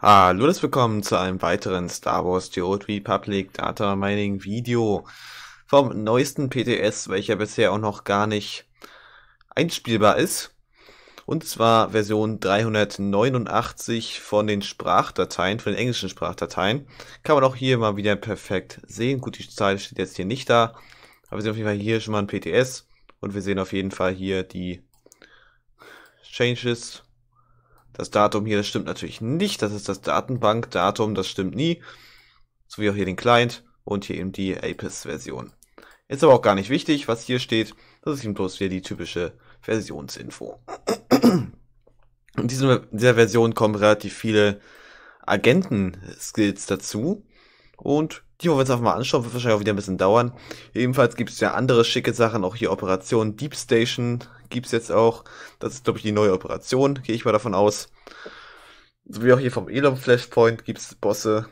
Hallo und willkommen zu einem weiteren Star Wars The Old Republic Data Mining Video vom neuesten PTS, welcher bisher auch noch gar nicht einspielbar ist. Und zwar Version 389 von den Sprachdateien, von den englischen Sprachdateien. Kann man auch hier mal wieder perfekt sehen. Gut, die Zahl steht jetzt hier nicht da, aber wir sehen auf jeden Fall hier schon mal ein PTS und wir sehen auf jeden Fall hier die Changes das Datum hier, das stimmt natürlich nicht. Das ist das Datenbankdatum, das stimmt nie. So wie auch hier den Client und hier eben die APIS-Version. Ist aber auch gar nicht wichtig, was hier steht. Das ist eben bloß wieder die typische Versionsinfo. In dieser Version kommen relativ viele Agenten-Skills dazu. Und die wollen wir uns einfach mal anschauen, wird wahrscheinlich auch wieder ein bisschen dauern. Ebenfalls gibt es ja andere schicke Sachen, auch hier Operation Deep Station gibt es jetzt auch. Das ist, glaube ich, die neue Operation, gehe ich mal davon aus. So wie auch hier vom Elon Flashpoint gibt es Bosse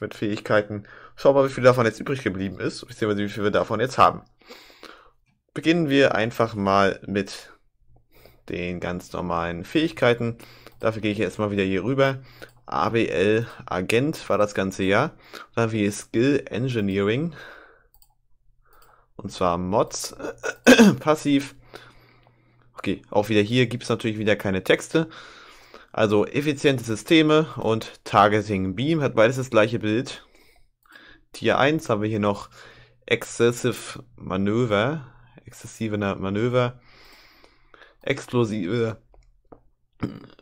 mit Fähigkeiten. Schauen wir mal, wie viel davon jetzt übrig geblieben ist, beziehungsweise wie viel wir davon jetzt haben. Beginnen wir einfach mal mit den ganz normalen Fähigkeiten. Dafür gehe ich jetzt mal wieder hier rüber. ABL Agent war das ganze Jahr. Dann haben wir hier Skill Engineering. Und zwar Mods. Passiv. Okay, auch wieder hier gibt es natürlich wieder keine Texte. Also effiziente Systeme und Targeting Beam hat beides das gleiche Bild. Tier 1 haben wir hier noch Excessive Manöver, exzessive Manöver, explosive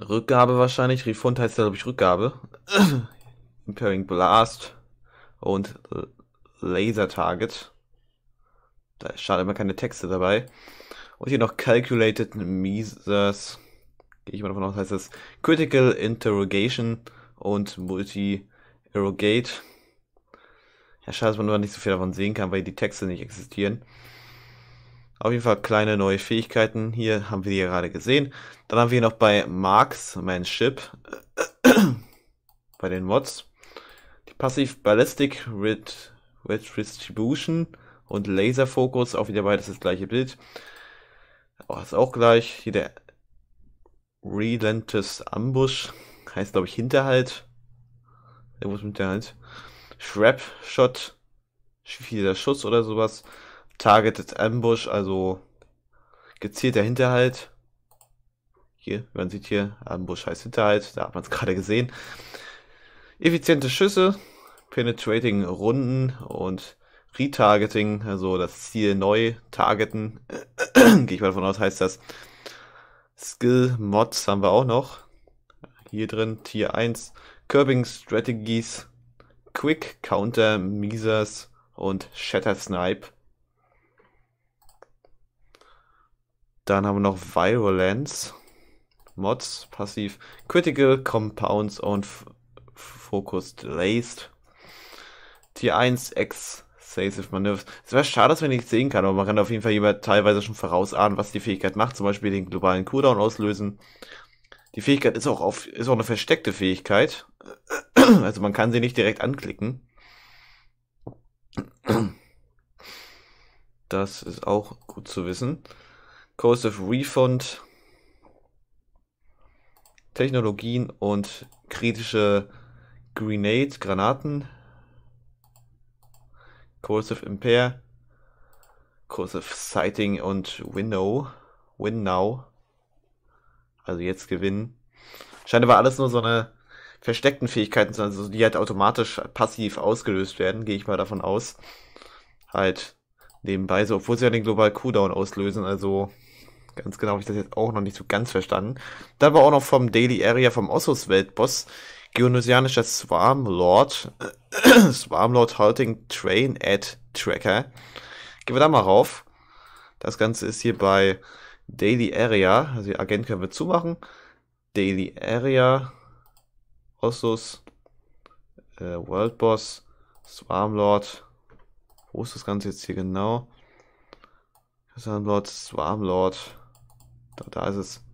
Rückgabe wahrscheinlich, Refund heißt ja glaube ich Rückgabe, Impairing Blast und Laser Target. Da ist schade immer keine Texte dabei. Und hier noch Calculated Mises. Gehe ich mal davon aus, heißt das Critical Interrogation und multi erogate Ja, schade, dass man nur nicht so viel davon sehen kann, weil die Texte nicht existieren. Auf jeden Fall kleine neue Fähigkeiten. Hier haben wir die gerade gesehen. Dann haben wir noch bei Marksmanship, bei den Mods, die Passiv Ballistic Red, Red Retribution und Laser Focus. Auch wieder beides das gleiche Bild. Oh, ist auch gleich. Hier der Relentless Ambush. Heißt, glaube ich, Hinterhalt. Der muss mit der Hand. Shrap Shot. Vieler Schuss oder sowas. Targeted Ambush, also gezielter Hinterhalt. Hier, man sieht hier, Ambush heißt Hinterhalt, da hat man es gerade gesehen. Effiziente Schüsse, Penetrating Runden und Retargeting, also das Ziel neu targeten. Gehe ich mal davon aus, heißt das. Skill Mods haben wir auch noch. Hier drin Tier 1, Curbing Strategies, Quick Counter, Mises und Shatter Snipe. Dann haben wir noch Virulence, Mods, Passiv, Critical Compounds und Focused Laced. Tier 1 X Decisive Manövers. Es wäre schade, dass man nicht sehen kann, aber man kann auf jeden Fall jemand teilweise schon vorausahnen, was die Fähigkeit macht. Zum Beispiel den globalen Cooldown auslösen. Die Fähigkeit ist auch, auf, ist auch eine versteckte Fähigkeit. Also man kann sie nicht direkt anklicken. Das ist auch gut zu wissen. of Refund. Technologien und kritische Grenade, Granaten. Cursive Impair, Cursive Sighting und Winnow. Winnow. Also jetzt gewinnen. Scheint aber alles nur so eine versteckten Fähigkeiten zu sein, also die halt automatisch passiv ausgelöst werden, gehe ich mal davon aus. Halt nebenbei so, obwohl sie ja den global Cooldown auslösen, also ganz genau habe ich das jetzt auch noch nicht so ganz verstanden. Dann war auch noch vom Daily Area vom Ossos Weltboss Dionysianischer Swarmlord, Swarmlord Halting Train Ad Tracker. Gehen wir da mal rauf. Das Ganze ist hier bei Daily Area. Also die Agent können wir zumachen. Daily Area, Ossus, äh, World Boss, Swarmlord. Wo ist das Ganze jetzt hier genau? Swarmlord, Swarmlord. Da, da ist es.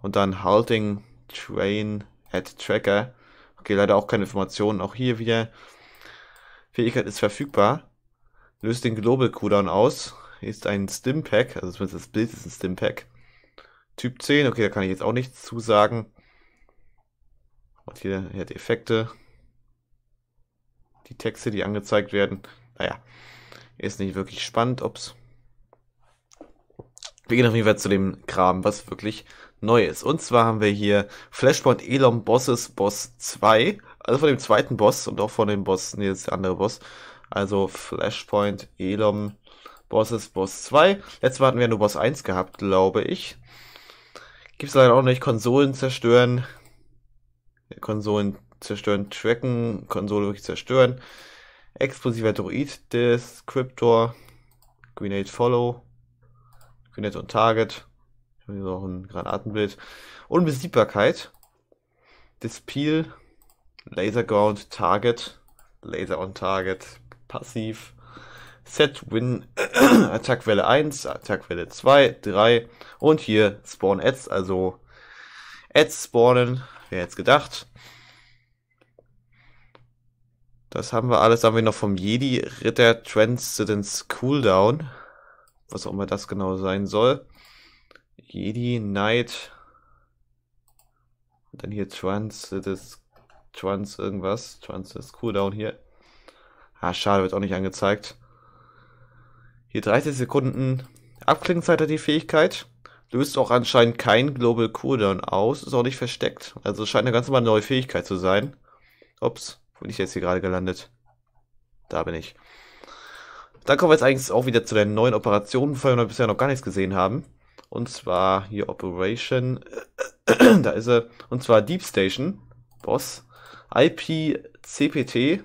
Und dann Halting Train at Tracker. Okay, leider auch keine Informationen. Auch hier wieder. Fähigkeit ist verfügbar. Löst den Global Cooldown aus. Hier ist ein Stimpack, also zumindest das Bild ist ein Stimpack. Typ 10, okay, da kann ich jetzt auch nichts zusagen. Und hier, hier die Effekte. Die Texte, die angezeigt werden. Naja, ist nicht wirklich spannend, ob's wir gehen auf jeden Fall zu dem Kram, was wirklich neu ist. Und zwar haben wir hier Flashpoint Elon Bosses Boss 2. Also von dem zweiten Boss und auch von dem Boss, nee, das ist der andere Boss. Also Flashpoint Elon Bosses Boss 2. Letztes Mal hatten wir nur Boss 1 gehabt, glaube ich. Gibt es leider auch nicht. Konsolen zerstören. Konsolen zerstören, tracken. Konsole wirklich zerstören. Explosiver Droid, Descriptor. Grenade Follow. Grenade on Target. Ich habe hier noch ein Granatenbild. Unbesiegbarkeit. Dispel. Laser Ground Target. Laser on Target. Passiv. Set Win. Attackwelle 1, Attackwelle 2, 3. Und hier Spawn Ads, also Ads spawnen. Wer jetzt gedacht? Das haben wir alles. Haben wir noch vom Jedi Ritter Transcendence Cooldown was auch immer das genau sein soll. Jedi Knight. Und dann hier Trans, äh, das Trans irgendwas. Trans ist Cooldown hier. Ah, schade, wird auch nicht angezeigt. Hier 30 Sekunden Abklingzeit hat die Fähigkeit. Löst auch anscheinend kein Global Cooldown aus. Ist auch nicht versteckt. Also scheint eine ganz normale neue Fähigkeit zu sein. Ups, wo bin ich jetzt hier gerade gelandet? Da bin ich. Dann kommen wir jetzt eigentlich auch wieder zu den neuen Operationen, von der wir bisher noch gar nichts gesehen haben. Und zwar hier Operation, da ist er, und zwar Deep Station, Boss, IP CPT,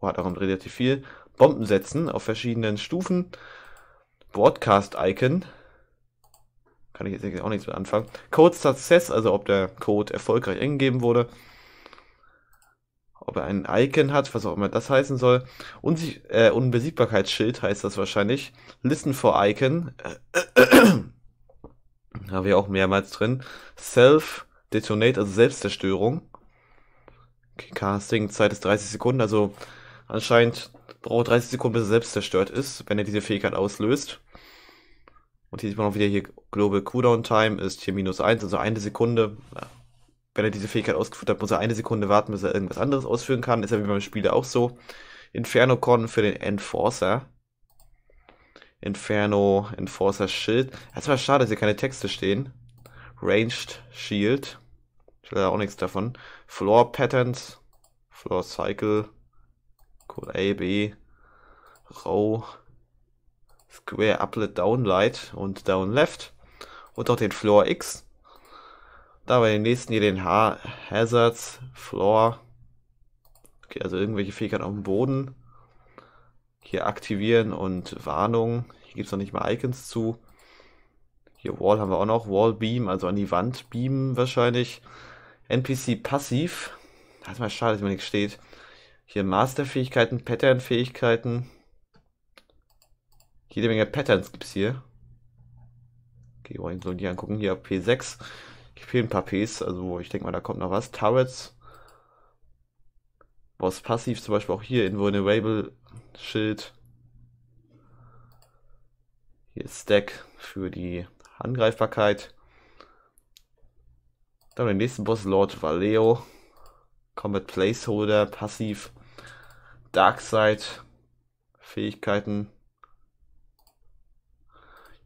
oh, hat auch relativ viel, Bomben setzen auf verschiedenen Stufen, Broadcast Icon, kann ich jetzt auch nichts mit anfangen, Code Success, also ob der Code erfolgreich eingegeben wurde, ob er ein Icon hat, was auch immer das heißen soll. Unsich äh, Unbesiegbarkeitsschild heißt das wahrscheinlich. Listen for Icon. Da haben wir auch mehrmals drin. Self Detonate, also Selbstzerstörung. Okay, Casting Zeit ist 30 Sekunden, also anscheinend braucht 30 Sekunden, bis er selbst zerstört ist, wenn er diese Fähigkeit auslöst. Und hier sieht man auch wieder hier Global Cooldown Time ist hier minus 1, also eine Sekunde. Ja, wenn er diese Fähigkeit ausgeführt hat, muss er eine Sekunde warten, bis er irgendwas anderes ausführen kann. Ist ja wie beim Spiel auch so. Inferno Con für den Enforcer. Inferno Enforcer Schild. Das war schade, dass hier keine Texte stehen. Ranged Shield. Ich will auch nichts davon. Floor Patterns. Floor Cycle. Cool A, B. Row. Square Uplet Downlight und Down Left. Und auch den Floor X. Da bei den nächsten hier den ha Hazards, Floor. Okay, also irgendwelche Fähigkeiten auf dem Boden. Hier aktivieren und Warnung. Hier gibt es noch nicht mal Icons zu. Hier Wall haben wir auch noch. Wall Beam, also an die Wand beamen wahrscheinlich. NPC passiv. Das ist mal schade, dass mir nichts steht. Hier Masterfähigkeiten, Patternfähigkeiten. Jede Menge Patterns gibt es hier. Okay, wollen wir uns die angucken. Hier P6 fehlen ein paar Ps, also ich denke mal, da kommt noch was. Turrets. Boss passiv zum Beispiel auch hier, Invulnerable Schild. Hier ist Stack für die Angreifbarkeit. Dann den nächsten Boss Lord Valeo. Combat Placeholder, passiv. Darkside. Fähigkeiten.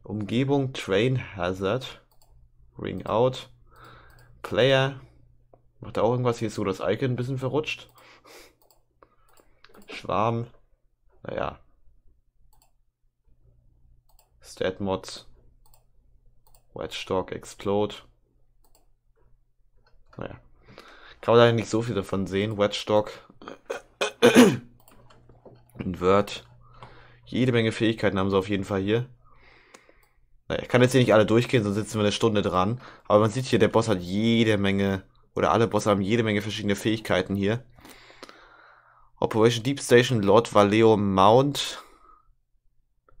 Umgebung Train Hazard. Ring Out. Player. Macht er auch irgendwas? Hier ist so das Icon ein bisschen verrutscht. Schwarm. Naja. Stat Statmods. Whitestock, Explode. Naja. Kann man da nicht so viel davon sehen. Wedgestock. Invert. Jede Menge Fähigkeiten haben sie auf jeden Fall hier. Naja, Ich kann jetzt hier nicht alle durchgehen, sonst sitzen wir eine Stunde dran. Aber man sieht hier, der Boss hat jede Menge, oder alle Bosse haben jede Menge verschiedene Fähigkeiten hier. Operation Deep Station, Lord Valeo Mount,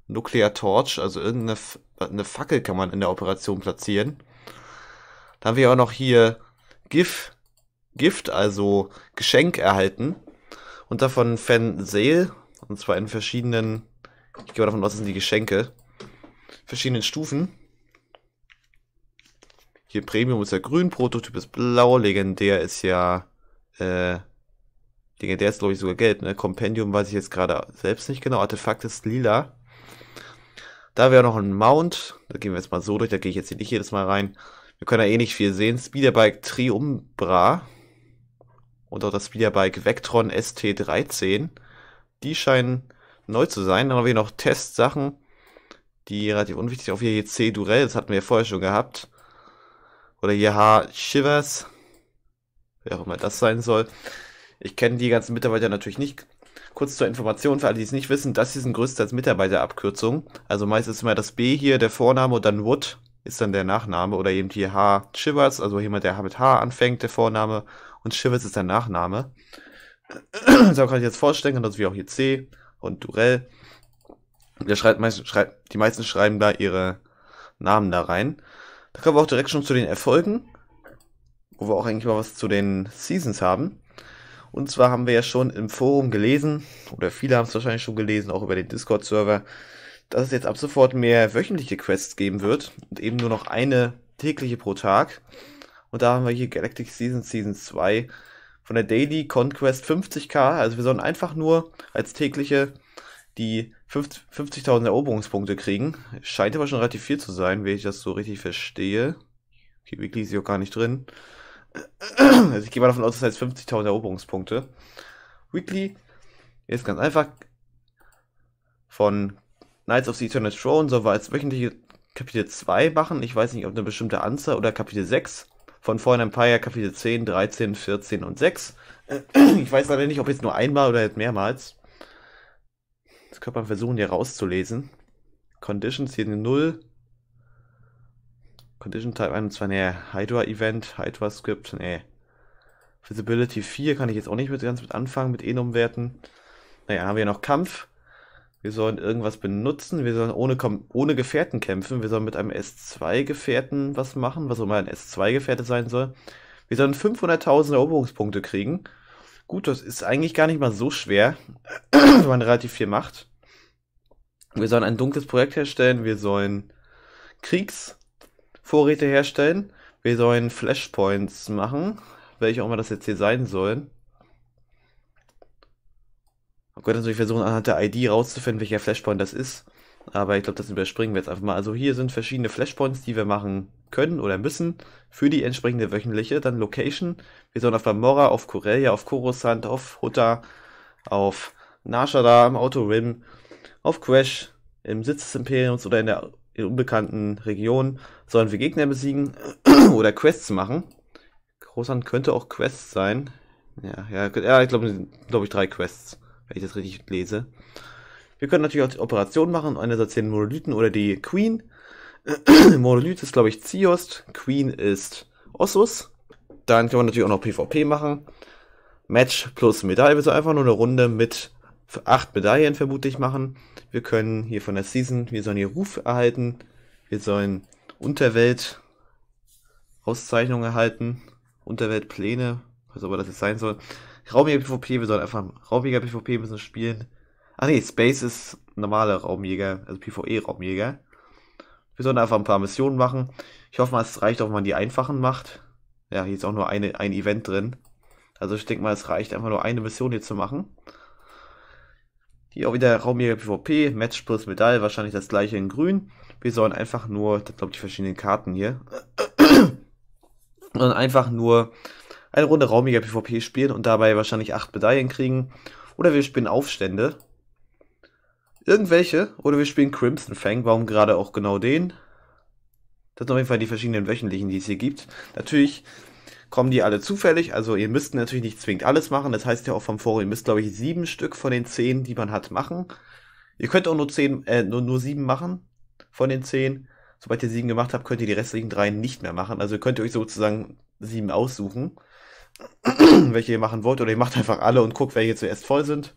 Nuclear Torch, also irgendeine F eine Fackel kann man in der Operation platzieren. Dann haben wir auch noch hier GIF, Gift, also Geschenk erhalten. Und davon Fan Sale, und zwar in verschiedenen, ich gehe mal davon aus, das sind die Geschenke verschiedenen Stufen. Hier Premium ist ja grün, Prototyp ist blau, legendär ist ja, äh, legendär ist glaube ich sogar gelb, ne? Compendium weiß ich jetzt gerade selbst nicht genau, Artefakt ist lila. Da wäre noch ein Mount, da gehen wir jetzt mal so durch, da gehe ich jetzt hier nicht jedes Mal rein. Wir können ja eh nicht viel sehen. Speederbike Triumbra und auch das Speederbike Vectron ST13. Die scheinen neu zu sein. Dann haben wir noch Testsachen die relativ unwichtig. Auf hier C. Durell, das hatten wir ja vorher schon gehabt. Oder hier H. Shivers. Wer auch immer das sein soll. Ich kenne die ganzen Mitarbeiter natürlich nicht. Kurz zur Information für alle, die es nicht wissen, das ist ein größtenteils Mitarbeiterabkürzung. Also meistens immer das B hier, der Vorname und dann Wood ist dann der Nachname oder eben hier H. Shivers, also jemand, der mit H anfängt, der Vorname und Shivers ist der Nachname. so kann ich jetzt vorstellen, genauso wie auch hier C und Durell. Der schreibt, meist, schreibt, die meisten schreiben da ihre Namen da rein. Da kommen wir auch direkt schon zu den Erfolgen, wo wir auch eigentlich mal was zu den Seasons haben. Und zwar haben wir ja schon im Forum gelesen, oder viele haben es wahrscheinlich schon gelesen, auch über den Discord-Server, dass es jetzt ab sofort mehr wöchentliche Quests geben wird und eben nur noch eine tägliche pro Tag. Und da haben wir hier Galactic Season Season 2 von der Daily Conquest 50k. Also wir sollen einfach nur als tägliche die 50.000 Eroberungspunkte kriegen. Scheint aber schon relativ viel zu sein, wenn ich das so richtig verstehe. Okay, Weekly ist hier auch gar nicht drin. Also ich gehe mal davon aus, das heißt 50.000 Eroberungspunkte. Weekly ist ganz einfach. Von Knights of the Eternal Throne sollen wir als wöchentliche Kapitel 2 machen. Ich weiß nicht, ob eine bestimmte Anzahl oder Kapitel 6. Von Fallen Empire Kapitel 10, 13, 14 und 6. Ich weiß leider nicht, ob jetzt nur einmal oder jetzt mehrmals. Das könnte man versuchen, hier rauszulesen. Conditions hier eine 0. Condition Type 1 und 2, ne, Hydra Event, Hydra Script, ne. Visibility 4 kann ich jetzt auch nicht mit ganz mit anfangen, mit Enum-Werten. Naja, haben wir noch Kampf. Wir sollen irgendwas benutzen. Wir sollen ohne, ohne Gefährten kämpfen. Wir sollen mit einem S2-Gefährten was machen, was auch immer ein S2-Gefährte sein soll. Wir sollen 500.000 Eroberungspunkte kriegen. Gut, das ist eigentlich gar nicht mal so schwer, wenn man relativ viel macht. Wir sollen ein dunkles Projekt herstellen, wir sollen Kriegsvorräte herstellen, wir sollen Flashpoints machen, welche auch immer das jetzt hier sein sollen. Man könnte natürlich versuchen, anhand der ID rauszufinden, welcher Flashpoint das ist. Aber ich glaube, das überspringen wir jetzt einfach mal. Also hier sind verschiedene Flashpoints, die wir machen können oder müssen für die entsprechende wöchentliche. Dann Location. Wir sollen auf Bamora, auf Corellia, auf Coruscant, auf Hutter, auf Nashada, im Autorim, auf Crash, im Sitz des Imperiums oder in der in unbekannten Region sollen wir Gegner besiegen oder Quests machen. Coruscant könnte auch Quests sein. Ja, ja, ja ich glaube, glaub ich drei Quests, wenn ich das richtig lese. Wir können natürlich auch die Operation machen, einerseits den Monolithen oder die Queen. Monolith ist, glaube ich, Ziost, Queen ist Ossus. Dann kann man natürlich auch noch PvP machen. Match plus Medaille, wir sollen einfach nur eine Runde mit acht Medaillen vermutlich machen. Wir können hier von der Season, wir sollen hier Ruf erhalten, wir sollen Unterwelt Auszeichnung erhalten, Unterweltpläne, was aber das jetzt sein soll. Raumiger PvP, wir sollen einfach Raumiger PvP müssen spielen. Ach nee, Space ist normale Raumjäger, also PvE-Raumjäger. Wir sollen einfach ein paar Missionen machen. Ich hoffe mal, es reicht auch, wenn man die einfachen macht. Ja, hier ist auch nur eine, ein Event drin. Also ich denke mal, es reicht einfach nur eine Mission hier zu machen. Hier auch wieder Raumjäger PvP, Match plus Medaille, wahrscheinlich das gleiche in grün. Wir sollen einfach nur, das glaube, die verschiedenen Karten hier. Und einfach nur eine Runde Raumjäger PvP spielen und dabei wahrscheinlich acht Medaillen kriegen. Oder wir spielen Aufstände. Irgendwelche. Oder wir spielen Crimson Fang. Warum gerade auch genau den? Das sind auf jeden Fall die verschiedenen wöchentlichen, die es hier gibt. Natürlich kommen die alle zufällig. Also ihr müsst natürlich nicht zwingend alles machen. Das heißt ja auch vom Forum, ihr müsst, glaube ich, sieben Stück von den zehn, die man hat, machen. Ihr könnt auch nur zehn, äh, nur, nur sieben machen von den zehn. Sobald ihr sieben gemacht habt, könnt ihr die restlichen drei nicht mehr machen. Also könnt ihr euch sozusagen sieben aussuchen, welche ihr machen wollt. Oder ihr macht einfach alle und guckt, welche zuerst voll sind.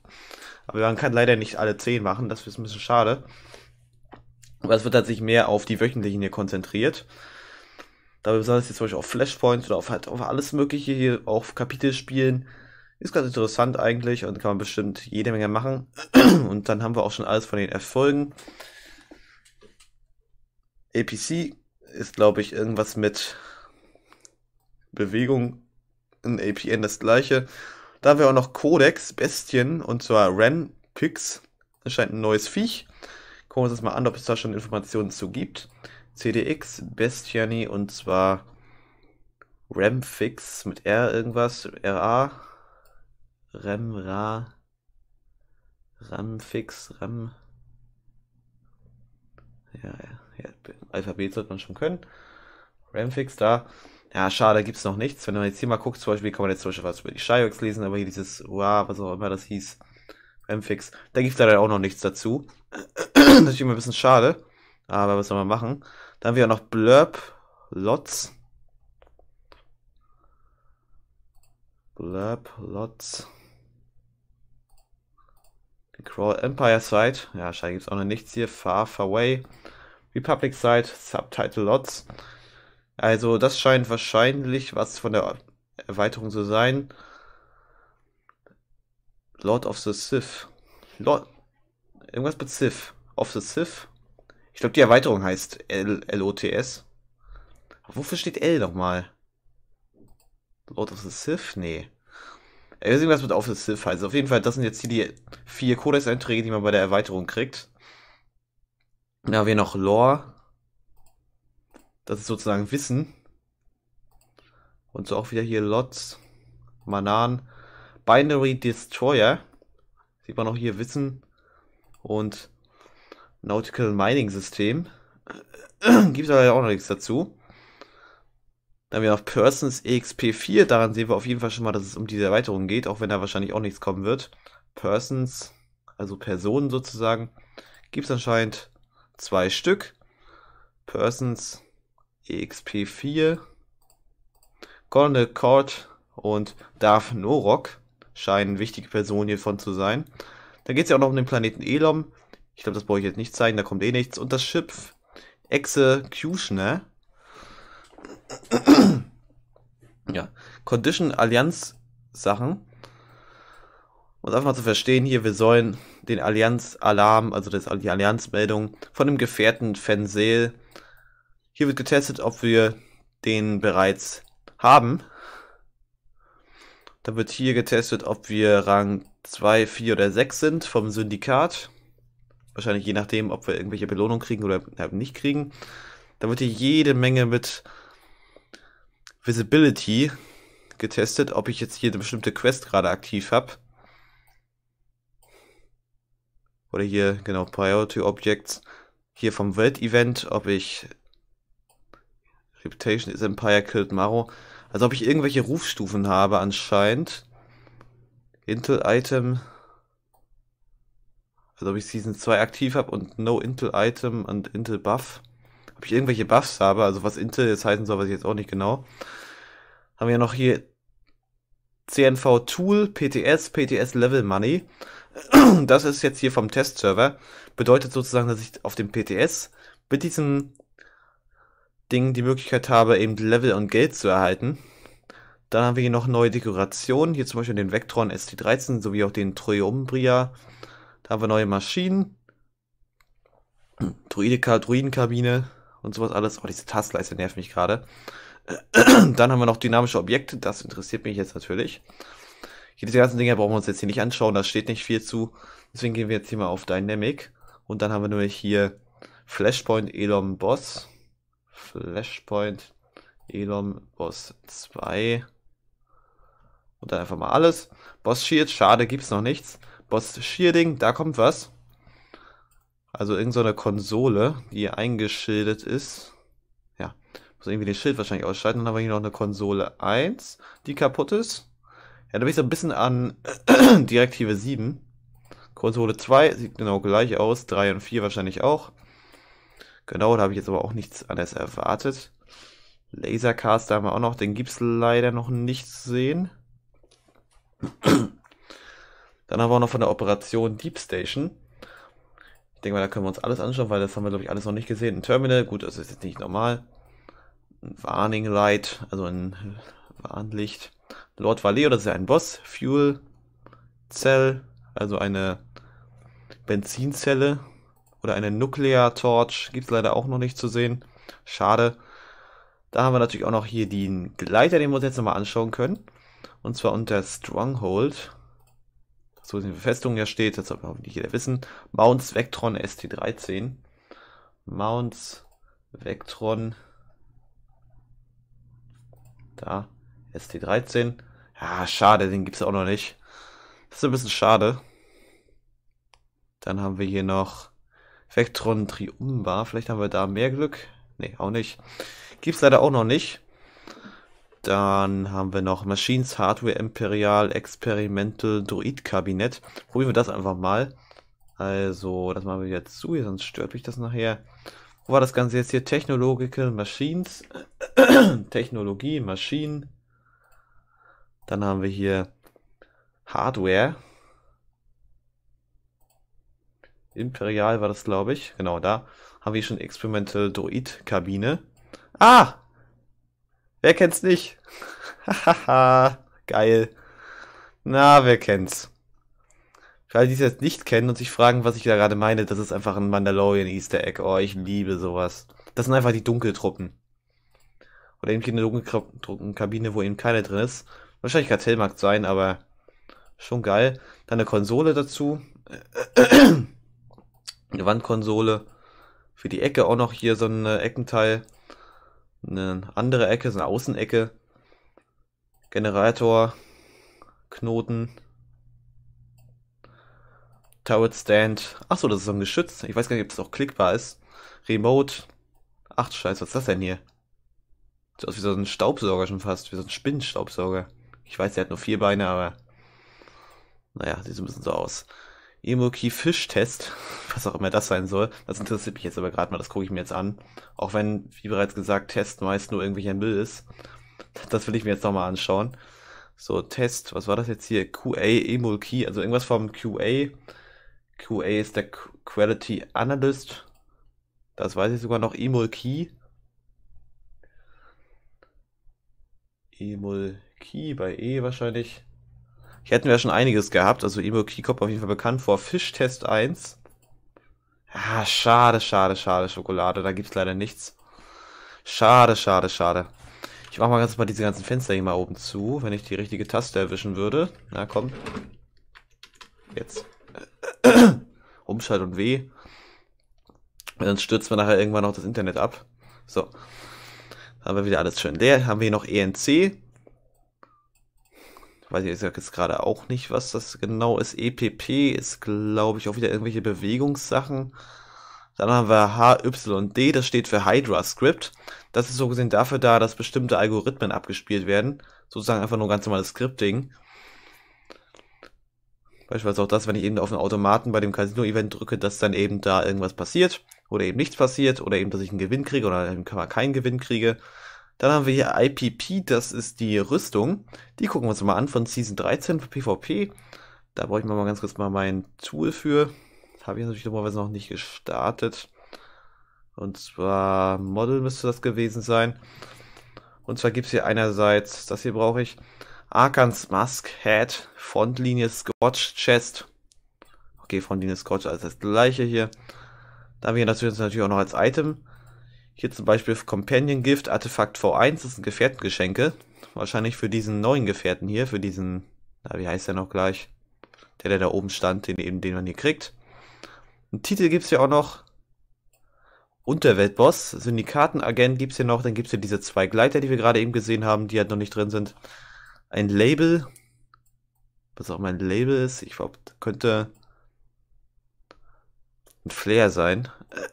Aber man kann leider nicht alle 10 machen, das ist ein bisschen schade. Aber es wird tatsächlich mehr auf die wöchentlichen hier konzentriert. Dabei soll es jetzt zum Beispiel auf Flashpoints oder auf, halt auf alles mögliche hier, auf Kapitel spielen, ist ganz interessant eigentlich und kann man bestimmt jede Menge machen. Und dann haben wir auch schon alles von den Erfolgen. APC ist, glaube ich, irgendwas mit Bewegung in APN das gleiche. Da haben wir auch noch Codex, Bestien und zwar Ren Pix. Das scheint ein neues Viech. Gucken wir uns das mal an, ob es da schon Informationen zu gibt. CDX, Bestiani und zwar Remfix mit R irgendwas, RA, Remra, Ramfix, Rem. Ja, ja, ja, Alphabet sollte man schon können. Remfix da ja, schade, gibt's noch nichts. Wenn man jetzt hier mal guckt, zum Beispiel kann man jetzt zum Beispiel was über die Shyox lesen, aber hier dieses, wow, was auch immer das hieß, Mfix, da gibt's leider auch noch nichts dazu. das ist immer ein bisschen schade, aber was soll man machen? Dann haben wir noch Blurb, Lots. Blurb, Lots. Die Crawl Empire Site, ja, scheinbar gibt's auch noch nichts hier. Far, Far Away. Republic Site, Subtitle Lots. Also das scheint wahrscheinlich was von der Erweiterung zu sein. Lord of the Sith. Lord irgendwas mit Sith. Of the Sith. Ich glaube, die Erweiterung heißt LOTS. Wofür steht L nochmal? Lord of the Sith? Nee. Äh, irgendwas mit Of the Sith heißt. Auf jeden Fall, das sind jetzt hier die vier Codex-Einträge, die man bei der Erweiterung kriegt. Da haben wir noch Lore. Das ist sozusagen Wissen. Und so auch wieder hier Lots, Manan, Binary Destroyer. Sieht man auch hier Wissen und Nautical Mining System. Gibt es aber ja auch noch nichts dazu. Dann haben wir noch Persons EXP4. Daran sehen wir auf jeden Fall schon mal, dass es um diese Erweiterung geht, auch wenn da wahrscheinlich auch nichts kommen wird. Persons, also Personen sozusagen, gibt es anscheinend zwei Stück. Persons EXP4, Colonel Court und Darf Norok scheinen wichtige Personen hiervon zu sein. Dann geht es ja auch noch um den Planeten Elom. Ich glaube, das brauche ich jetzt nicht zeigen, da kommt eh nichts. Und das Schiff Executioner. ja, Condition Allianz Sachen. Und einfach mal zu verstehen hier, wir sollen den Allianz-Alarm, also das, die Allianz-Meldung von dem Gefährten Fensel hier wird getestet, ob wir den bereits haben. Da wird hier getestet, ob wir Rang 2, 4 oder 6 sind vom Syndikat. Wahrscheinlich je nachdem, ob wir irgendwelche Belohnungen kriegen oder äh, nicht kriegen. Da wird hier jede Menge mit Visibility getestet, ob ich jetzt hier eine bestimmte Quest gerade aktiv habe. Oder hier, genau, Priority Objects. Hier vom Welt-Event, ob ich Reputation is Empire killed Maro. Als ob ich irgendwelche Rufstufen habe anscheinend. Intel Item. Als ob ich Season 2 aktiv habe und No Intel Item und Intel Buff. Ob ich irgendwelche Buffs habe, also was Intel jetzt heißen soll, weiß ich jetzt auch nicht genau. Haben wir ja noch hier CNV Tool, PTS, PTS Level Money. Das ist jetzt hier vom Test-Server. Bedeutet sozusagen, dass ich auf dem PTS mit diesem Ding die Möglichkeit habe, eben Level und Geld zu erhalten. Dann haben wir hier noch neue Dekorationen, hier zum Beispiel den Vectron ST13 sowie auch den Triumbria. Da haben wir neue Maschinen, Druideka, Druidenkabine und sowas alles. Oh, diese Tastleiste nervt mich gerade. Dann haben wir noch dynamische Objekte, das interessiert mich jetzt natürlich. Hier diese ganzen Dinge brauchen wir uns jetzt hier nicht anschauen, da steht nicht viel zu. Deswegen gehen wir jetzt hier mal auf Dynamic. Und dann haben wir nämlich hier Flashpoint Elon Boss. Flashpoint, Elon Boss 2. Und dann einfach mal alles. Boss Shield, schade, gibt's noch nichts. Boss Shielding, da kommt was. Also irgendeine so Konsole, die eingeschildet ist. Ja, muss irgendwie den Schild wahrscheinlich ausschalten. Dann haben wir hier noch eine Konsole 1, die kaputt ist. Ja, da bin ich so ein bisschen an Direktive 7. Konsole 2 sieht genau gleich aus, 3 und 4 wahrscheinlich auch. Genau, da habe ich jetzt aber auch nichts anderes erwartet. Lasercaster haben wir auch noch, den gibt es leider noch nicht zu sehen. Dann haben wir auch noch von der Operation Deep Station. Ich denke mal, da können wir uns alles anschauen, weil das haben wir, glaube ich, alles noch nicht gesehen. Ein Terminal, gut, das ist jetzt nicht normal. Ein Warning Light, also ein Warnlicht. Lord Valet, das ist ja ein Boss. Fuel Cell, also eine Benzinzelle oder eine Nuclear Torch. Gibt es leider auch noch nicht zu sehen. Schade. Da haben wir natürlich auch noch hier den Gleiter, den wir uns jetzt nochmal anschauen können. Und zwar unter Stronghold. So wie die Befestigung ja steht, jetzt aber hoffentlich jeder wissen. Mounts Vectron ST13. Mounts Vectron. Da, ST13. Ja, schade, den gibt es auch noch nicht. Das ist ein bisschen schade. Dann haben wir hier noch Vectron Triumba. Vielleicht haben wir da mehr Glück. Nee, auch nicht. Gibt es leider auch noch nicht. Dann haben wir noch Machines Hardware Imperial Experimental Droid Kabinett. Probieren wir das einfach mal. Also, das machen wir jetzt zu, sonst stört mich das nachher. Wo war das Ganze jetzt hier? Technological Machines. Technologie, Maschinen. Dann haben wir hier Hardware. Imperial war das, glaube ich. Genau, da haben wir schon Experimental Droid Kabine. Ah! Wer kennt's nicht? Hahaha, geil. Na, wer kennt's? Für alle, die es jetzt nicht kennen und sich fragen, was ich da gerade meine, das ist einfach ein Mandalorian Easter Egg. Oh, ich liebe sowas. Das sind einfach die Dunkeltruppen. Oder irgendwie eine Dunkeltruppenkabine, wo eben keine drin ist. Wahrscheinlich Kartellmarkt sein, aber schon geil. Dann eine Konsole dazu. eine Wandkonsole. Für die Ecke auch noch hier so ein äh, Eckenteil. Eine andere Ecke, so eine Außenecke. Generator, Knoten, Turret Stand. Achso, das ist so ein Geschütz. Ich weiß gar nicht, ob das auch klickbar ist. Remote. Ach scheiße, was ist das denn hier? Sieht aus wie so ein Staubsauger schon fast, wie so ein Spinnenstaubsauger. Ich weiß, der hat nur vier Beine, aber naja, sieht so ein bisschen so aus. Emoki-Fischtest, was auch immer das sein soll. Das interessiert mich jetzt aber gerade mal, das gucke ich mir jetzt an. Auch wenn, wie bereits gesagt, Test meist nur irgendwelcher Müll ist. Das will ich mir jetzt nochmal anschauen. So, Test, was war das jetzt hier? QA Emulki, also irgendwas vom QA. QA ist der Quality Analyst. Das weiß ich sogar noch. Emulki. Emulki bei E wahrscheinlich. Hier hätten wir schon einiges gehabt. Also Emo Key kommt auf jeden Fall bekannt vor. Fischtest 1. Ah, schade, schade, schade, Schokolade. Da gibt es leider nichts. Schade, schade, schade. Ich mache mal ganz mal diese ganzen Fenster hier mal oben zu, wenn ich die richtige Taste erwischen würde. Na komm. Jetzt. Umschalt und W. Sonst stürzt man nachher irgendwann noch das Internet ab. So. Haben wir wieder alles schön leer. Haben wir hier noch ENC weiß ich jetzt gerade auch nicht, was das genau ist. EPP ist, glaube ich, auch wieder irgendwelche Bewegungssachen. Dann haben wir HYD, das steht für Hydra Script. Das ist so gesehen dafür da, dass bestimmte Algorithmen abgespielt werden. Sozusagen einfach nur ganz normales Scripting. Beispielsweise auch das, wenn ich eben auf den Automaten bei dem Casino-Event drücke, dass dann eben da irgendwas passiert oder eben nichts passiert oder eben, dass ich einen Gewinn kriege oder eben keinen Gewinn kriege. Dann haben wir hier IPP, das ist die Rüstung. Die gucken wir uns mal an von Season 13 für PvP. Da brauche ich mal ganz kurz mal mein Tool für. Habe ich natürlich normalerweise noch nicht gestartet. Und zwar Model müsste das gewesen sein. Und zwar gibt es hier einerseits, das hier brauche ich, Arkans Mask, Head, Frontlinie Scotch, Chest. Okay, Frontlinie Scotch, alles das gleiche hier. Dann haben wir natürlich, natürlich auch noch als Item hier zum Beispiel Companion Gift, Artefakt V1, das ein Gefährtengeschenke. Wahrscheinlich für diesen neuen Gefährten hier, für diesen, na, wie heißt der noch gleich? Der, der da oben stand, den eben, den man hier kriegt. Einen Titel gibt es ja auch noch. Unterweltboss, Syndikatenagent gibt es hier noch. Dann gibt es hier diese zwei Gleiter, die wir gerade eben gesehen haben, die halt noch nicht drin sind. Ein Label. Was auch mein Label ist. Ich glaube, könnte ein Flair sein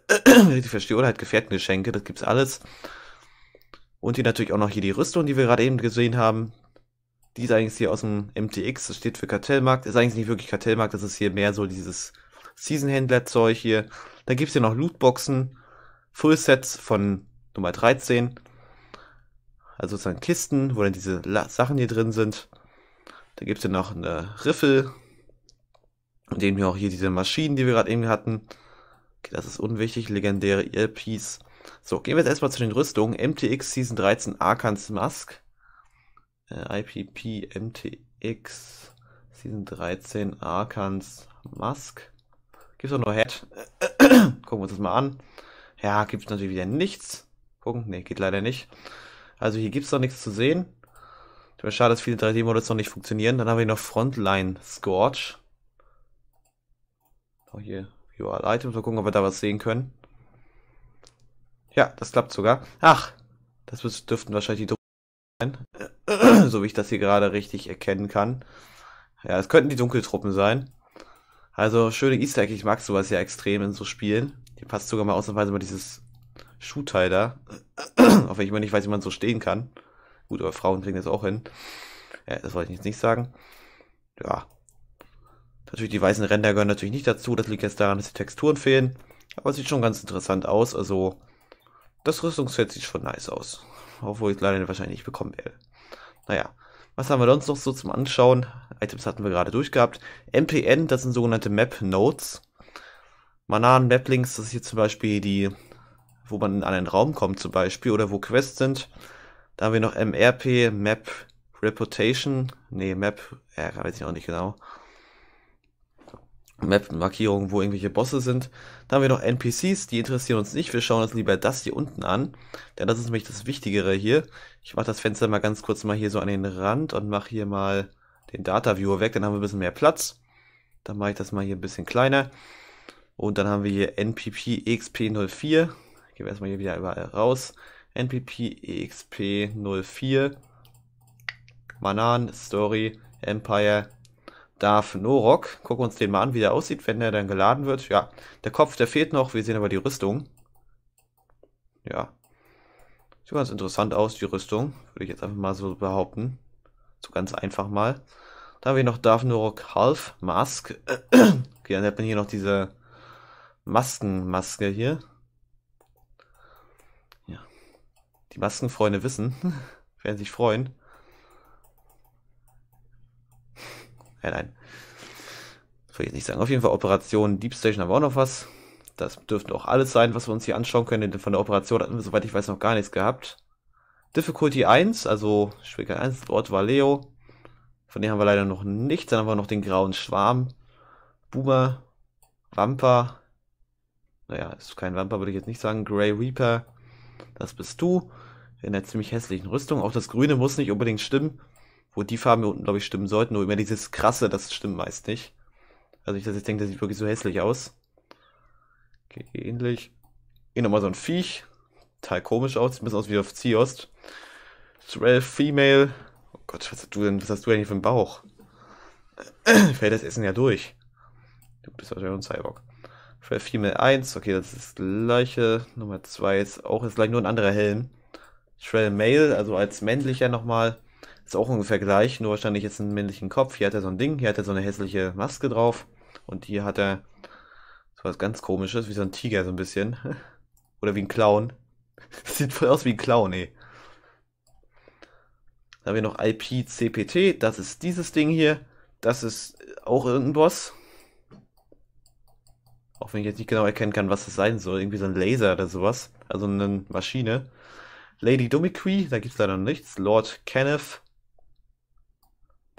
die verstehe, oder halt Gefährtengeschenke, das gibt's alles. Und hier natürlich auch noch hier die Rüstung, die wir gerade eben gesehen haben. Die ist eigentlich hier aus dem MTX, das steht für Kartellmarkt. Ist eigentlich nicht wirklich Kartellmarkt, das ist hier mehr so dieses Season-Händler-Zeug hier. Dann gibt's hier noch Lootboxen, Full-Sets von Nummer 13. Also sozusagen Kisten, wo dann diese La Sachen hier drin sind. Da gibt's hier noch eine Riffel. Und eben hier auch hier diese Maschinen, die wir gerade eben hatten. Okay, das ist unwichtig. Legendäre Earpiece. So, gehen wir jetzt erstmal zu den Rüstungen. MTX Season 13 Arkans Mask. Äh, IPP MTX Season 13 Arkans Mask. Gibt es auch nur Head. Gucken wir uns das mal an. Ja, gibt es natürlich wieder nichts. Gucken, ne, geht leider nicht. Also hier gibt es noch nichts zu sehen. Wäre schade, dass viele 3D-Models noch nicht funktionieren. Dann haben wir hier noch Frontline Scorch. Oh, hier View items. Mal gucken, ob wir da was sehen können. Ja, das klappt sogar. Ach, das dürften wahrscheinlich die Drucken sein. so wie ich das hier gerade richtig erkennen kann. Ja, es könnten die Dunkeltruppen sein. Also, schöne Easter Egg. Ich mag sowas ja extrem in so Spielen. Hier passt sogar mal ausnahmsweise mal dieses Schuhteil da. Auch wenn ich mal nicht weiß, wie man so stehen kann. Gut, aber Frauen kriegen das auch hin. Ja, das wollte ich jetzt nicht sagen. Ja, Natürlich die weißen Ränder gehören natürlich nicht dazu. Das liegt jetzt daran, dass die Texturen fehlen. Aber es sieht schon ganz interessant aus. Also das Rüstungsfeld sieht schon nice aus. Obwohl ich es leider wahrscheinlich nicht bekommen werde. Naja, was haben wir sonst noch so zum Anschauen? Items hatten wir gerade durchgehabt. MPN, das sind sogenannte Map Notes. Manan Map Links, das ist hier zum Beispiel die, wo man in einen Raum kommt zum Beispiel oder wo Quests sind. Da haben wir noch MRP, Map Reputation. Ne, Map, ja, weiß ich auch nicht genau. Map-Markierungen, wo irgendwelche Bosse sind. Dann haben wir noch NPCs, die interessieren uns nicht. Wir schauen uns lieber das hier unten an, denn das ist nämlich das Wichtigere hier. Ich mache das Fenster mal ganz kurz mal hier so an den Rand und mache hier mal den Data Viewer weg, dann haben wir ein bisschen mehr Platz. Dann mache ich das mal hier ein bisschen kleiner. Und dann haben wir hier NPP e XP04. Ich gebe erstmal hier wieder überall raus. NPP e XP04. Banan, Story, Empire, darf Norok. Gucken uns den mal an, wie der aussieht, wenn der dann geladen wird. Ja, der Kopf, der fehlt noch. Wir sehen aber die Rüstung. Ja. Sieht ganz interessant aus, die Rüstung. Würde ich jetzt einfach mal so behaupten. So ganz einfach mal. Da haben wir noch Darf Norok Half Mask. okay, dann hat man hier noch diese Maskenmaske hier. Ja. Die Maskenfreunde wissen. werden sich freuen. nein. Das will ich jetzt nicht sagen. Auf jeden Fall Operation Deep Station haben wir auch noch was. Das dürfte auch alles sein, was wir uns hier anschauen können. Denn von der Operation hatten wir, soweit ich weiß, noch gar nichts gehabt. Difficulty 1, also Schwierigkeit 1, Ort war Leo. Von dem haben wir leider noch nichts. Dann haben wir noch den grauen Schwarm. Boomer, Wampa. Naja, ist kein Wampa, würde ich jetzt nicht sagen. Grey Reaper, das bist du. In der ziemlich hässlichen Rüstung. Auch das Grüne muss nicht unbedingt stimmen wo die Farben unten, glaube ich, stimmen sollten. Nur immer dieses krasse, das stimmt meist nicht. Also ich das jetzt denke, das sieht wirklich so hässlich aus. Okay, ähnlich. Hier nochmal so ein Viech. Teil komisch aus. Sieht ein bisschen aus wie auf Ziost. Terrell Female. Oh Gott, was hast du denn, was hast du denn hier für einen Bauch? Fällt das Essen ja durch. Du bist wahrscheinlich ein Cyborg. Terrell Female 1. Okay, das ist das gleiche. Nummer 2 ist auch ist gleich nur ein anderer Helm. Trail Male, also als männlicher nochmal. Ist auch ungefähr gleich, nur wahrscheinlich jetzt einen männlichen Kopf. Hier hat er so ein Ding, hier hat er so eine hässliche Maske drauf. Und hier hat er so was ganz komisches, wie so ein Tiger so ein bisschen. Oder wie ein Clown. Sieht voll aus wie ein Clown, ey. Dann haben wir noch IP-CPT, das ist dieses Ding hier. Das ist auch irgendein Boss. Auch wenn ich jetzt nicht genau erkennen kann, was das sein soll. Irgendwie so ein Laser oder sowas. Also eine Maschine. Lady Dummiqui, da gibt es leider nichts. Lord Kenneth,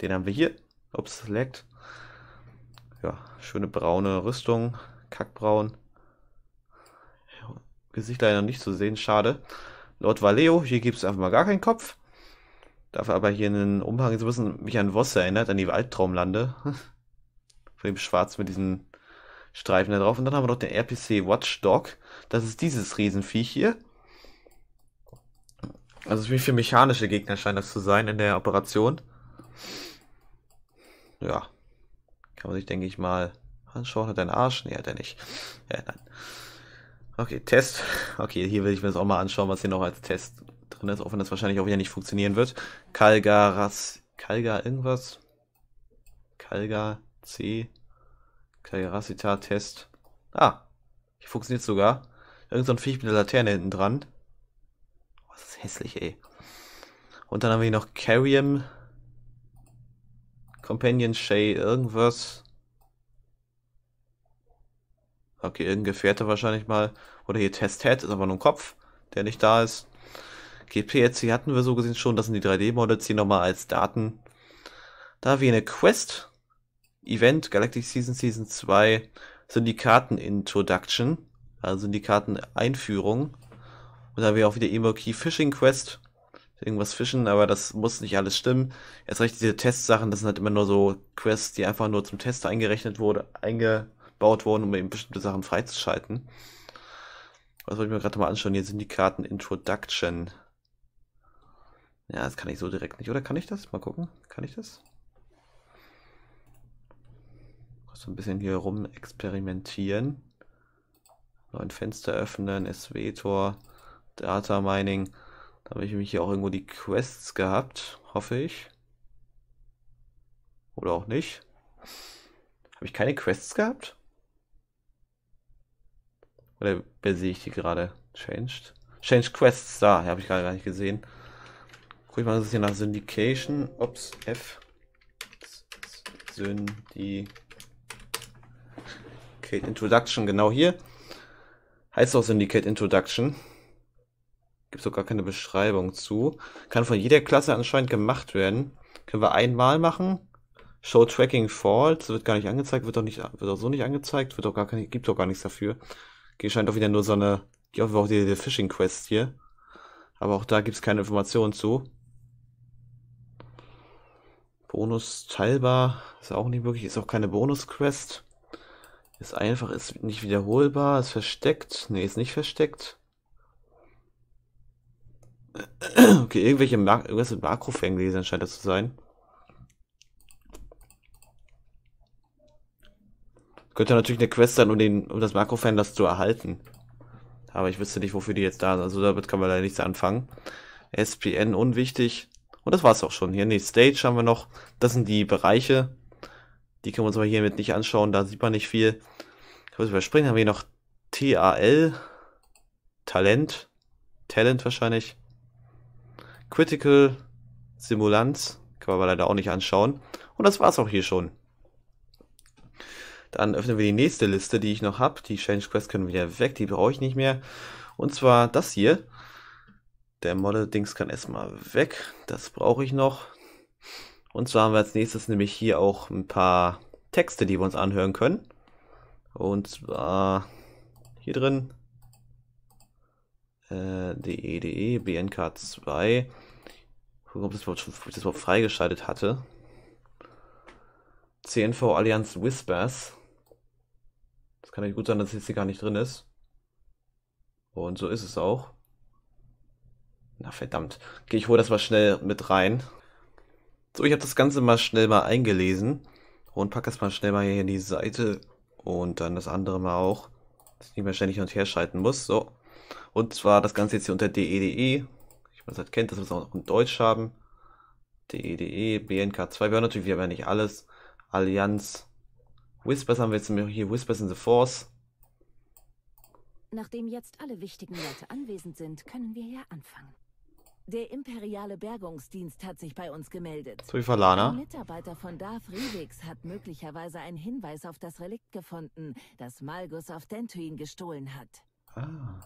den haben wir hier. Ups, leckt. Ja, schöne braune Rüstung. Kackbraun. Gesicht leider nicht zu sehen, schade. Lord Valeo, hier gibt es einfach mal gar keinen Kopf. Darf aber hier einen Umhang, so müssen mich an Wosse erinnert, an die Waldtraumlande. Von dem Schwarz mit diesen Streifen da drauf. Und dann haben wir noch den RPC Watchdog. Das ist dieses Riesenviech hier. Also wie viele mechanische Gegner scheinen das zu sein in der Operation ja, kann man sich, denke ich mal, anschauen. Hat er einen Arsch? Nee, hat er nicht. Ja, nein. Okay, Test. Okay, hier will ich mir das auch mal anschauen, was hier noch als Test drin ist, auch wenn das wahrscheinlich auch wieder nicht funktionieren wird. Kalgaras, Kalga irgendwas? Kalga C, Kalgaracita-Test. Ah, hier funktioniert sogar. Irgend so ein Viech mit der Laterne hinten dran. Oh, ist hässlich, ey. Und dann haben wir hier noch Carrium Companion Shay irgendwas. Okay, irgendein Gefährte wahrscheinlich mal. Oder hier Test Head ist aber nur ein Kopf, der nicht da ist. GPRC hatten wir so gesehen schon. Das sind die 3D-Models hier nochmal als Daten. Da haben wir eine Quest. Event Galactic Season Season 2 sind die Karten Introduction. Also sind die Karten Einführung. Und da haben wir auch wieder Emo Key Fishing Quest irgendwas fischen, aber das muss nicht alles stimmen. Erst recht diese Testsachen, das sind halt immer nur so Quests, die einfach nur zum Test eingerechnet wurde, eingebaut wurden, um eben bestimmte Sachen freizuschalten. Was wollte ich mir gerade mal anschauen? Hier sind die Karten Introduction. Ja, das kann ich so direkt nicht. Oder kann ich das? Mal gucken. Kann ich das? So ein bisschen hier rum experimentieren. Neuen Fenster öffnen, SW-Tor, Data Mining. Da habe ich nämlich hier auch irgendwo die Quests gehabt, hoffe ich. Oder auch nicht. Habe ich keine Quests gehabt? Oder wer sehe ich die gerade? Changed? Changed Quests, da, habe ich gerade gar nicht gesehen. Guck ich mal, das ist hier nach Syndication. Ups, F. Syndi. Syndicate Introduction, genau hier. Heißt auch Syndicate Introduction. Gibt es auch keine Beschreibung zu. Kann von jeder Klasse anscheinend gemacht werden. Können wir einmal machen. Show Tracking False wird gar nicht angezeigt, wird auch nicht, wird auch so nicht angezeigt, wird auch gar keine, gibt doch gar nichts dafür. Hier scheint auch wieder nur so eine, die auch die, die Phishing Quest hier. Aber auch da gibt es keine Informationen zu. Bonus teilbar ist auch nicht möglich. ist auch keine Bonus Quest. Ist einfach, ist nicht wiederholbar, ist versteckt. Ne, ist nicht versteckt. Okay, irgendwelche Mar irgendwas mit Makrofänglesern scheint das zu sein. Könnte natürlich eine Quest sein, um, den, um das das zu erhalten. Aber ich wüsste nicht, wofür die jetzt da sind. Also damit kann man leider nichts anfangen. SPN unwichtig. Und das war's auch schon. Hier, nee, Stage haben wir noch. Das sind die Bereiche. Die können wir uns aber hiermit nicht anschauen. Da sieht man nicht viel. Ich muss überspringen. Haben wir hier noch TAL. Talent. Talent wahrscheinlich. Critical Simulanz. Kann man aber leider auch nicht anschauen. Und das war's auch hier schon. Dann öffnen wir die nächste Liste, die ich noch habe. Die Change Quest können wieder weg, die brauche ich nicht mehr. Und zwar das hier. Der Model-Dings kann erstmal weg. Das brauche ich noch. Und zwar haben wir als nächstes nämlich hier auch ein paar Texte, die wir uns anhören können. Und zwar hier drin äh, de, de, BNK2. Gucken, ob das überhaupt, ich das überhaupt freigeschaltet hatte. CNV Allianz Whispers. Das kann nicht gut sein, dass es hier gar nicht drin ist. Und so ist es auch. Na verdammt. Okay, ich hole das mal schnell mit rein. So, ich habe das Ganze mal schnell mal eingelesen. Und packe das mal schnell mal hier in die Seite. Und dann das andere mal auch. Dass ich nicht mehr ständig hin und her schalten muss. So. Und zwar das Ganze jetzt hier unter DEDE. E. Ich weiß, das kennt, dass wir es auch noch in Deutsch haben. DEDE, BNK2. Wir haben natürlich wieder nicht alles. Allianz. Whispers haben wir jetzt hier. Whispers in the Force. Nachdem jetzt alle wichtigen Leute anwesend sind, können wir ja anfangen. Der imperiale Bergungsdienst hat sich bei uns gemeldet. Trifalana. Ein Mitarbeiter von Darth Rivix hat möglicherweise einen Hinweis auf das Relikt gefunden, das Malgus auf Dentuin gestohlen hat. Ah.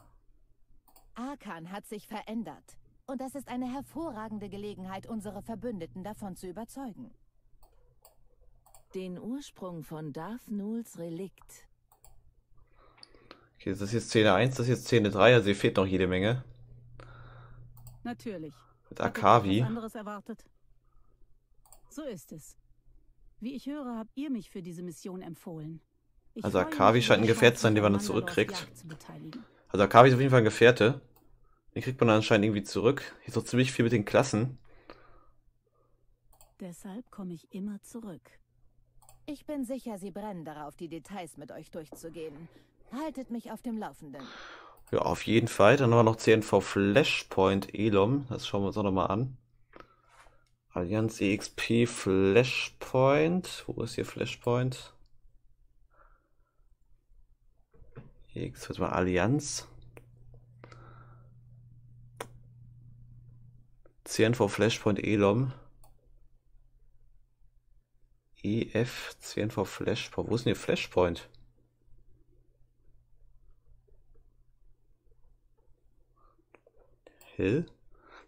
Arkan hat sich verändert. Und das ist eine hervorragende Gelegenheit, unsere Verbündeten davon zu überzeugen. Den Ursprung von Darth Nuls Relikt. Okay, das ist jetzt Szene 1, das ist jetzt Szene 3, also hier fehlt noch jede Menge. Natürlich. Mit Akavi. anderes erwartet. So ist es. Wie ich höre, habt ihr mich für diese Mission empfohlen. Ich also Akavi scheint ein Gefährt zu sein, den man dann zurückkriegt. Also Akavi ist auf jeden Fall ein Gefährte. Den kriegt man anscheinend irgendwie zurück. Hier ist auch ziemlich viel mit den Klassen. Deshalb komme ich immer zurück. Ich bin sicher, sie brennen darauf, die Details mit euch durchzugehen. Haltet mich auf dem Laufenden. Ja, auf jeden Fall. Dann haben wir noch CNV Flashpoint Elom. Das schauen wir uns auch nochmal an. Allianz EXP Flashpoint. Wo ist hier Flashpoint? X, was war Allianz? CNV Flashpoint Elom. EF, CNV Flashpoint. Wo ist denn hier Flashpoint? Hill?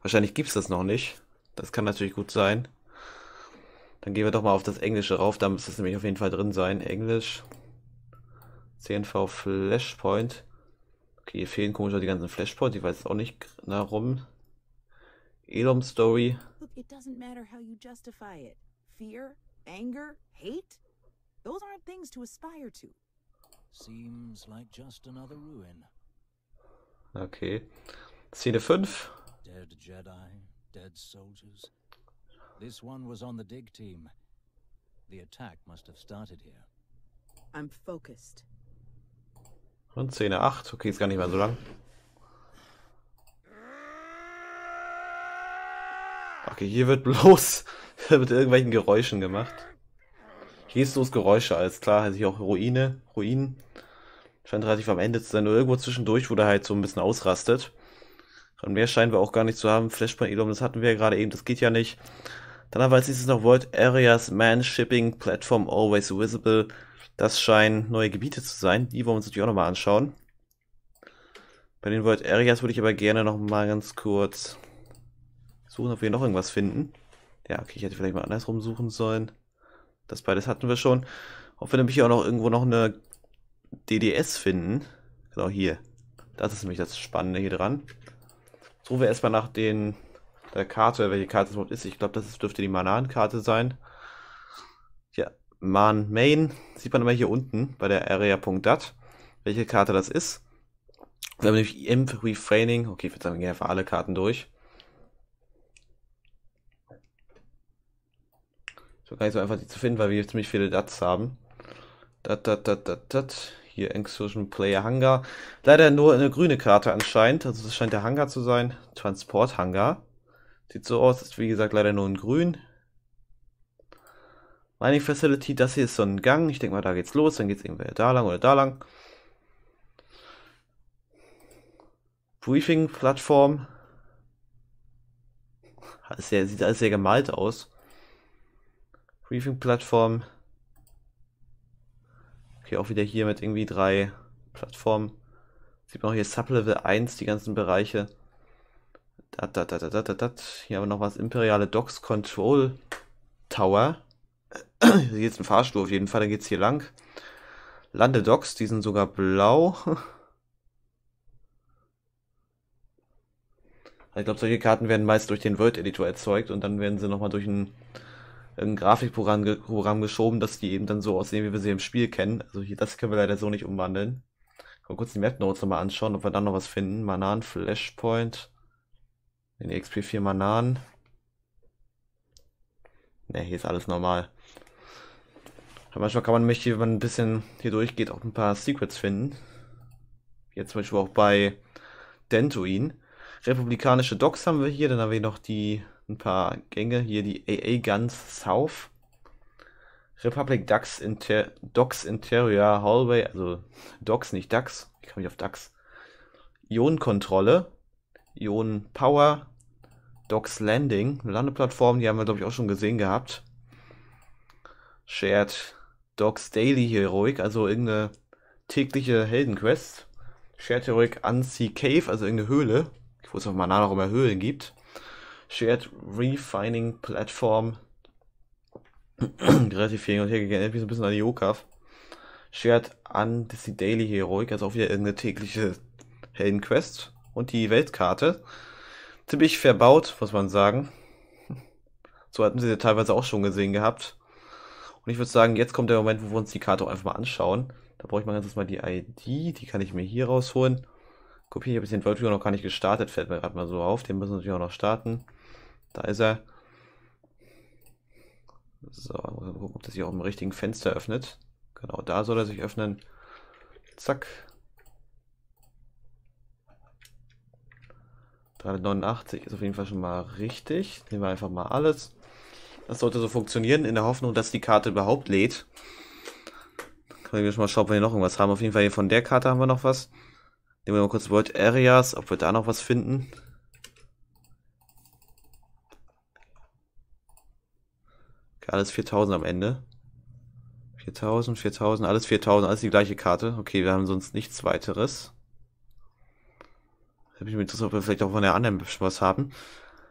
Wahrscheinlich gibt es das noch nicht. Das kann natürlich gut sein. Dann gehen wir doch mal auf das Englische rauf. Da müsste es nämlich auf jeden Fall drin sein. Englisch. CNV Flashpoint. Okay, hier fehlen komischerweise die ganzen Flashpoints, ich weiß auch nicht nah rum. Elom Story. Look, it doesn't matter how you justify it. Fear, anger, hate? Those aren't things to aspire to. Seems like just another ruin. Okay. Szene 5. Dead Jedi, dead soldiers. This one was on the dig team. The attack must have started here. I'm focused. Und Szene 8. Okay, ist gar nicht mehr so lang. Okay, hier wird bloß mit irgendwelchen Geräuschen gemacht. Hier ist bloß Geräusche, alles klar. Also hier auch Ruine, Ruinen. Scheint relativ am Ende zu sein. Nur irgendwo zwischendurch, wo der halt so ein bisschen ausrastet. Und mehr scheinen wir auch gar nicht zu haben. Flashpoint-Elom, das hatten wir ja gerade eben, das geht ja nicht. Dann aber als nächstes noch World Areas Man Shipping Platform Always Visible. Das scheinen neue Gebiete zu sein. Die wollen wir uns natürlich auch nochmal anschauen. Bei den World Areas würde ich aber gerne nochmal ganz kurz suchen, ob wir noch irgendwas finden. Ja, okay, ich hätte vielleicht mal andersrum suchen sollen. Das beides hatten wir schon. Ob wir nämlich hier auch noch irgendwo noch eine DDS finden. Genau hier. Das ist nämlich das Spannende hier dran. Suchen wir erstmal nach den, der Karte, welche Karte es überhaupt ist. Ich glaube, das dürfte die Manankarte sein man main, sieht man aber hier unten bei der area.dat, welche Karte das ist. Wir haben nämlich Imp Refraining. Okay, ich würde sagen, wir gehen einfach alle Karten durch. Ist So gar nicht so einfach die zu finden, weil wir hier ziemlich viele Dats haben. Dat, dat, dat, dat, dat. Hier Exotion Player Hangar. Leider nur eine grüne Karte anscheinend. Also das scheint der Hangar zu sein. Transport Hangar. Sieht so aus, ist wie gesagt leider nur in grün. Mining Facility. Das hier ist so ein Gang. Ich denke mal, da geht's los. Dann geht's irgendwer da lang oder da lang. Briefing Plattform. Ja, sieht alles sehr gemalt aus. Briefing Plattform. Okay, auch wieder hier mit irgendwie drei Plattformen. Sieht man auch hier Sublevel 1, die ganzen Bereiche. Dat, dat, dat, dat, dat, dat. Hier haben wir noch was. Imperiale Docks Control Tower hier ist ein Fahrstuhl auf jeden Fall, dann es hier lang. Landedocks, die sind sogar blau. Ich glaube, solche Karten werden meist durch den Word-Editor erzeugt und dann werden sie nochmal durch ein, ein Grafikprogramm ge Programm geschoben, dass die eben dann so aussehen, wie wir sie im Spiel kennen. Also hier, das können wir leider so nicht umwandeln. Mal kurz die Map-Notes nochmal anschauen, ob wir dann noch was finden. Manan, Flashpoint. den XP4 Manan. Ne, hier ist alles normal manchmal kann man mich, wenn man ein bisschen hier durchgeht, auch ein paar Secrets finden. Jetzt zum Beispiel auch bei Dentoin. Republikanische Docks haben wir hier, dann haben wir hier noch die ein paar Gänge, hier die AA Guns South. Republic Ducks, Inter Docks Interior Hallway, also Docks, nicht Ducks. Ich komme nicht auf Ducks. Ionenkontrolle, Ionen Power, Docks Landing, Landeplattform, die haben wir glaube ich auch schon gesehen gehabt. Shared Dogs Daily Heroic, also irgendeine tägliche Heldenquest. Shared Heroic Unsea Cave, also irgendeine Höhle. Ich wusste auch mal nach, warum er Höhlen gibt. Shared Refining Platform. Relativ viel hin und her gegangen. Erinnert so ein bisschen an die Yokaf. Shared Unsea Daily Heroic, also auch wieder irgendeine tägliche Heldenquest. Und die Weltkarte. Ziemlich verbaut, muss man sagen. So hatten sie ja teilweise auch schon gesehen gehabt. Und ich würde sagen, jetzt kommt der Moment, wo wir uns die Karte auch einfach mal anschauen. Da brauche ich mal ganz kurz mal die ID, die kann ich mir hier rausholen. Kopiere ich ein bisschen den World noch gar nicht gestartet, fällt mir gerade mal so auf. Den müssen wir natürlich auch noch starten. Da ist er. So, muss mal gucken, ob das hier auch im richtigen Fenster öffnet. Genau, da soll er sich öffnen. Zack. 389 ist auf jeden Fall schon mal richtig. Nehmen wir einfach mal alles. Das sollte so funktionieren, in der Hoffnung, dass die Karte überhaupt lädt. Können wir schon mal schauen, ob wir hier noch irgendwas haben. Auf jeden Fall hier von der Karte haben wir noch was. Nehmen wir mal kurz World Areas, ob wir da noch was finden. Okay, alles 4000 am Ende. 4000, 4000, alles 4000, alles die gleiche Karte. Okay, wir haben sonst nichts weiteres. Hätte mich interessiert, ob wir vielleicht auch von der anderen was haben.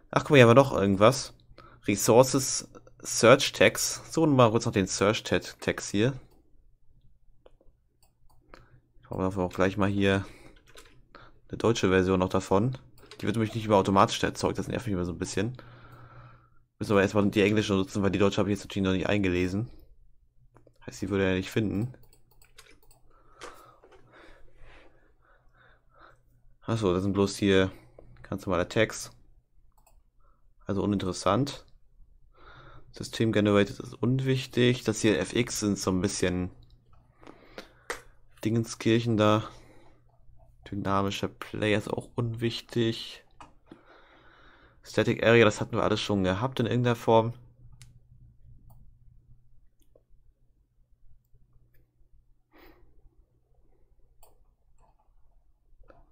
Ach, guck mal, hier haben wir noch irgendwas. Resources Search Tags. Suchen wir mal kurz noch den Search Tags hier. Brauchen wir auch gleich mal hier eine deutsche Version noch davon. Die wird nämlich nicht über automatisch erzeugt, das nervt mich immer so ein bisschen. Müssen wir erstmal die englische nutzen, weil die deutsche habe ich jetzt natürlich noch nicht eingelesen. Heißt, die würde er nicht finden. Achso, das sind bloß hier ganz normale Tags. Also uninteressant. System Generated ist unwichtig. Das hier FX sind so ein bisschen Dingenskirchen da. Dynamischer Player ist auch unwichtig. Static Area, das hatten wir alles schon gehabt in irgendeiner Form.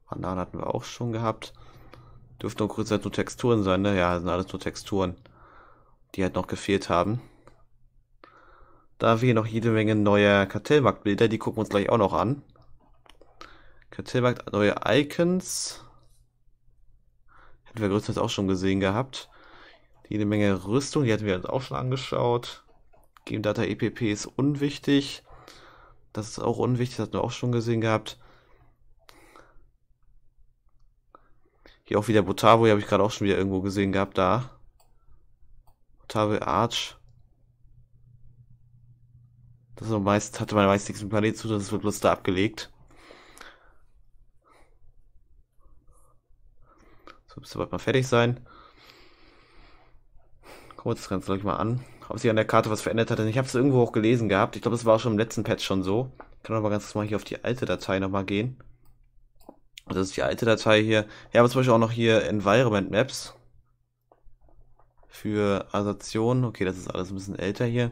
Bananen hatten wir auch schon gehabt. Dürfte auch größtenteils nur Texturen sein, ne? Ja, sind alles nur Texturen die halt noch gefehlt haben. Da haben wir noch jede Menge neuer Kartellmarktbilder, die gucken wir uns gleich auch noch an. Kartellmarkt, neue Icons. Hätten wir größtenteils auch schon gesehen gehabt. Jede Menge Rüstung, die hatten wir uns auch schon angeschaut. Game Data EPP ist unwichtig. Das ist auch unwichtig, das hatten wir auch schon gesehen gehabt. Hier auch wieder Botavo, habe ich gerade auch schon wieder irgendwo gesehen gehabt, da. Oktave Arch. Das ist meist, hatte man meist nichts mit Planet zu, das wird bloß da abgelegt. So, müsste bald mal fertig sein. Gucken wir uns das Ganze gleich mal an. Ob sich an der Karte was verändert hat. Ich habe es irgendwo auch gelesen gehabt. Ich glaube, es war auch schon im letzten Patch schon so. Ich kann aber ganz kurz mal hier auf die alte Datei nochmal gehen. Das ist die alte Datei hier. Ja, aber zum Beispiel auch noch hier Environment Maps für Assertion. Okay, das ist alles ein bisschen älter hier.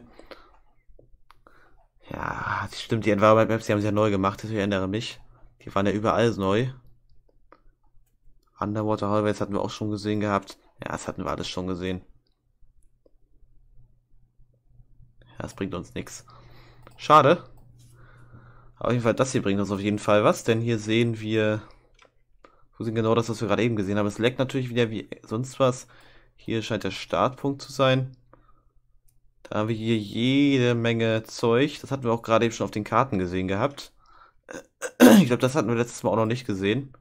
Ja, stimmt, die Environment Maps, die haben sie ja neu gemacht, ich erinnere mich. Die waren ja überall neu. Underwater Hallways hatten wir auch schon gesehen gehabt. Ja, das hatten wir alles schon gesehen. Ja, das bringt uns nichts. Schade. Aber auf jeden Fall, das hier bringt uns auf jeden Fall was, denn hier sehen wir... Wo sind genau das, was wir gerade eben gesehen haben? Es leckt natürlich wieder wie sonst was. Hier scheint der Startpunkt zu sein. Da haben wir hier jede Menge Zeug. Das hatten wir auch gerade eben schon auf den Karten gesehen gehabt. Ich glaube, das hatten wir letztes Mal auch noch nicht gesehen.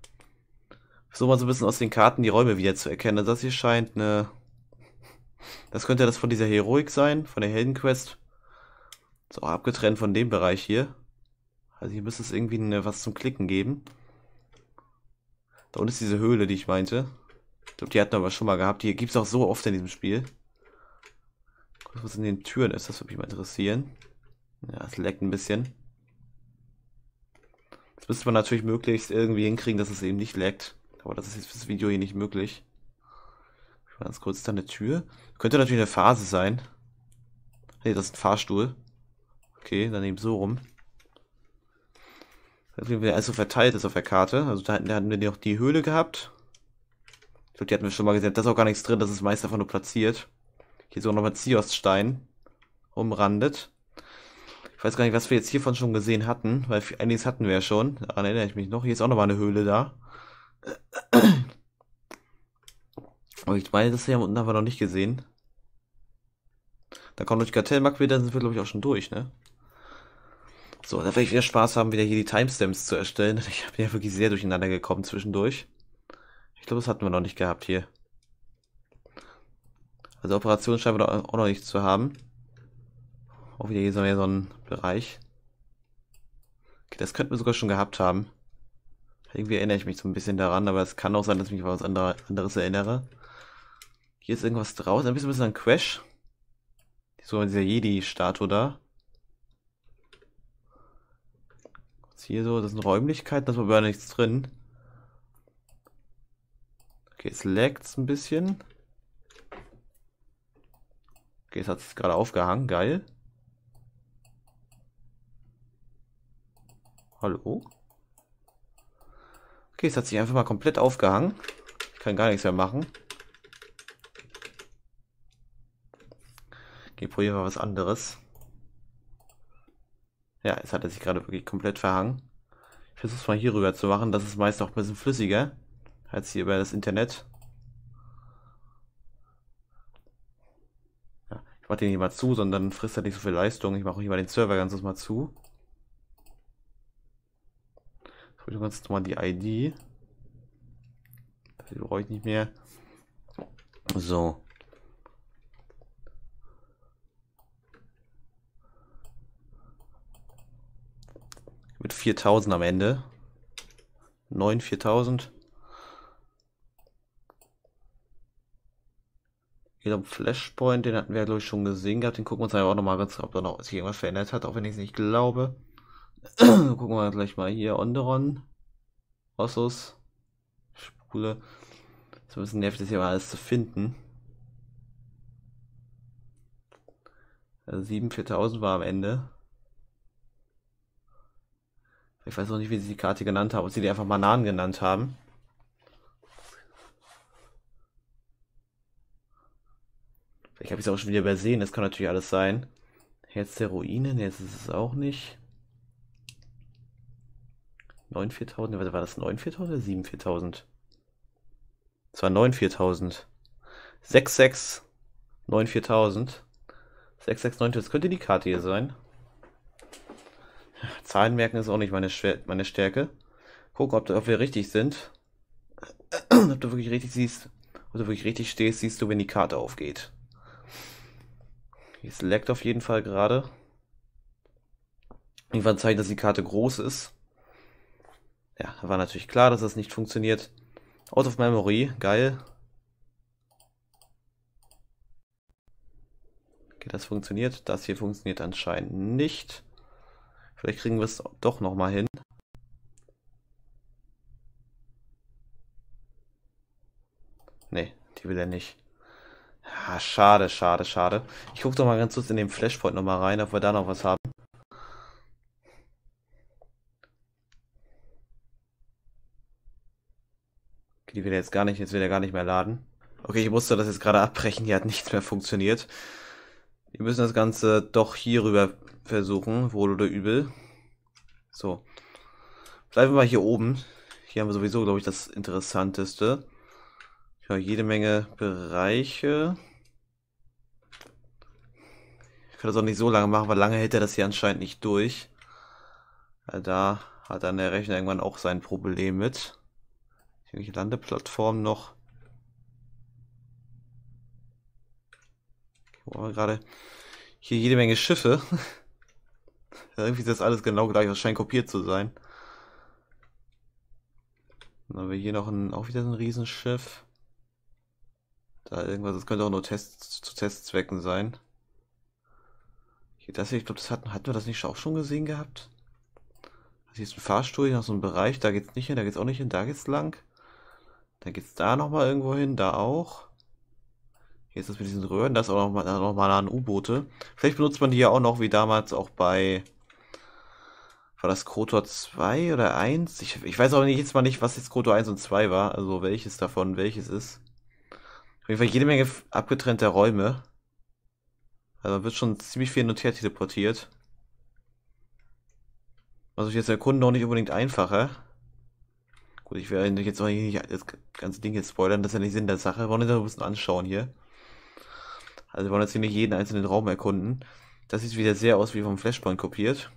So mal so ein bisschen aus den Karten die Räume wieder zu erkennen. Also das hier scheint eine... Das könnte das von dieser Heroik sein, von der Heldenquest. So, abgetrennt von dem Bereich hier. Also hier müsste es irgendwie eine, was zum Klicken geben. Da unten ist diese Höhle, die ich meinte. Ich glaube, die hatten aber schon mal gehabt. Die gibt es auch so oft in diesem Spiel. Guck, was in den Türen ist, das würde mich mal interessieren. Ja, es leckt ein bisschen. Das müsste man natürlich möglichst irgendwie hinkriegen, dass es eben nicht leckt. Aber das ist jetzt für das Video hier nicht möglich. Ganz kurz, ist da eine Tür? Könnte natürlich eine Phase sein. Ne, das ist ein Fahrstuhl. Okay, dann eben so rum. Deswegen, wenn er also verteilt ist auf der Karte. Also da hatten wir noch die Höhle gehabt glaube, die hatten wir schon mal gesehen. Da ist auch gar nichts drin, das ist meist einfach nur platziert. Hier ist auch nochmal Zios-Stein umrandet. Ich weiß gar nicht, was wir jetzt hiervon schon gesehen hatten, weil einiges hatten wir ja schon. Daran erinnere ich mich noch. Hier ist auch nochmal eine Höhle da. Aber ich meine, das hier unten haben wir noch nicht gesehen. Da kommt durch Kartellmarkt wieder, dann sind wir, glaube ich, auch schon durch, ne? So, da werde ich wieder Spaß haben, wieder hier die Timestamps zu erstellen. Ich bin ja wirklich sehr durcheinander gekommen zwischendurch. Ich glaube, das hatten wir noch nicht gehabt hier. Also Operation scheinen wir auch noch nicht zu haben. Auch wieder hier so ein Bereich. Okay, das könnten wir sogar schon gehabt haben. Irgendwie erinnere ich mich so ein bisschen daran, aber es kann auch sein, dass ich mich an was anderes erinnere. Hier ist irgendwas draußen, Ein bisschen, ein bisschen an Crash. So dieser Jedi-Statue da. Was hier so? Das sind Räumlichkeiten, da ist aber nichts drin. Okay, es laggt ein bisschen. Okay, es hat es gerade aufgehangen. Geil. Hallo? Okay, es hat sich einfach mal komplett aufgehangen. Ich kann gar nichts mehr machen. Okay, probieren wir was anderes. Ja, es hat er sich gerade wirklich komplett verhangen. Ich versuche es mal hier rüber zu machen. Das ist meist auch ein bisschen flüssiger. Als hier über das Internet. Ja, ich mache den hier mal zu, sondern frisst er halt nicht so viel Leistung. Ich mache hier mal den Server ganzes mal zu. Jetzt hole ich ganz normal die ID. Das brauche ich nicht mehr. So. Mit 4000 am Ende. 9 4000. Ich glaube, Flashpoint, den hatten wir, glaube ich, schon gesehen gehabt. Den gucken wir uns aber auch nochmal ganz, ob da noch sich irgendwas verändert hat, auch wenn ich es nicht glaube. gucken wir gleich mal hier. Onderon. Ossos. Spule. Das ist ein bisschen nervig, das hier mal alles zu finden. Also 7, war am Ende. Ich weiß noch nicht, wie sie die Karte genannt haben, ob sie die einfach Bananen genannt haben. Vielleicht habe ich es auch schon wieder übersehen, das kann natürlich alles sein. Herz der Ruinen, jetzt ist es auch nicht. 94000, was war das? 94000 oder 74000? Es war 94000. 66 94000. 669, das könnte die Karte hier sein. Zahlen merken ist auch nicht meine, Schwer meine Stärke. Gucken, ob, ob wir richtig sind. ob du wirklich richtig siehst, ob du wirklich richtig stehst, siehst du, wenn die Karte aufgeht. Es leckt auf jeden Fall gerade. Irgendwann zeigt, dass die Karte groß ist. Ja, war natürlich klar, dass das nicht funktioniert. Out of Memory, geil. Okay, das funktioniert. Das hier funktioniert anscheinend nicht. Vielleicht kriegen wir es doch nochmal hin. Nee, die will er nicht. Ah, schade, schade, schade. Ich guck doch mal ganz kurz in den Flashpoint noch mal rein, ob wir da noch was haben. Okay, die will jetzt gar nicht, jetzt will er gar nicht mehr laden. Okay, ich musste das jetzt gerade abbrechen, hier hat nichts mehr funktioniert. Wir müssen das Ganze doch hier rüber versuchen, wohl oder übel. So. Bleiben wir mal hier oben. Hier haben wir sowieso, glaube ich, das Interessanteste. Ja, jede Menge Bereiche. Ich kann das auch nicht so lange machen, weil lange hält er das hier anscheinend nicht durch. Da hat dann der Rechner irgendwann auch sein Problem mit. Irgendwelche Landeplattformen noch. Wo haben wir gerade? Hier jede Menge Schiffe. Irgendwie ist das alles genau gleich, das scheint kopiert zu sein. Dann haben wir hier noch ein, auch wieder ein Riesenschiff. Da irgendwas, das könnte auch nur Test, zu Testzwecken sein. Das, hier, ich glaube, das hatten, hatten wir das nicht auch schon gesehen gehabt? Also hier ist ein Fahrstuhl, nach so einem Bereich, da geht es nicht hin, da geht es auch nicht hin, da geht es lang. Dann es da nochmal irgendwo hin, da auch. Hier ist das mit diesen Röhren, das ist auch nochmal noch mal an U-Boote. Vielleicht benutzt man die ja auch noch wie damals auch bei. War das Kotor 2 oder 1? Ich, ich weiß auch nicht, jetzt mal nicht, was jetzt Kotor 1 und 2 war, also welches davon welches ist. Auf jeden Fall jede Menge abgetrennter Räume. Also wird schon ziemlich viel notiert teleportiert. Was ich jetzt erkunden noch nicht unbedingt einfacher. Gut, ich werde jetzt auch nicht das ganze Ding jetzt spoilern, das ist ja nicht Sinn der Sache. Wir wollen uns ein bisschen anschauen hier. Also wir wollen jetzt hier nicht jeden einzelnen Raum erkunden. Das sieht wieder sehr aus wie vom Flashpoint kopiert.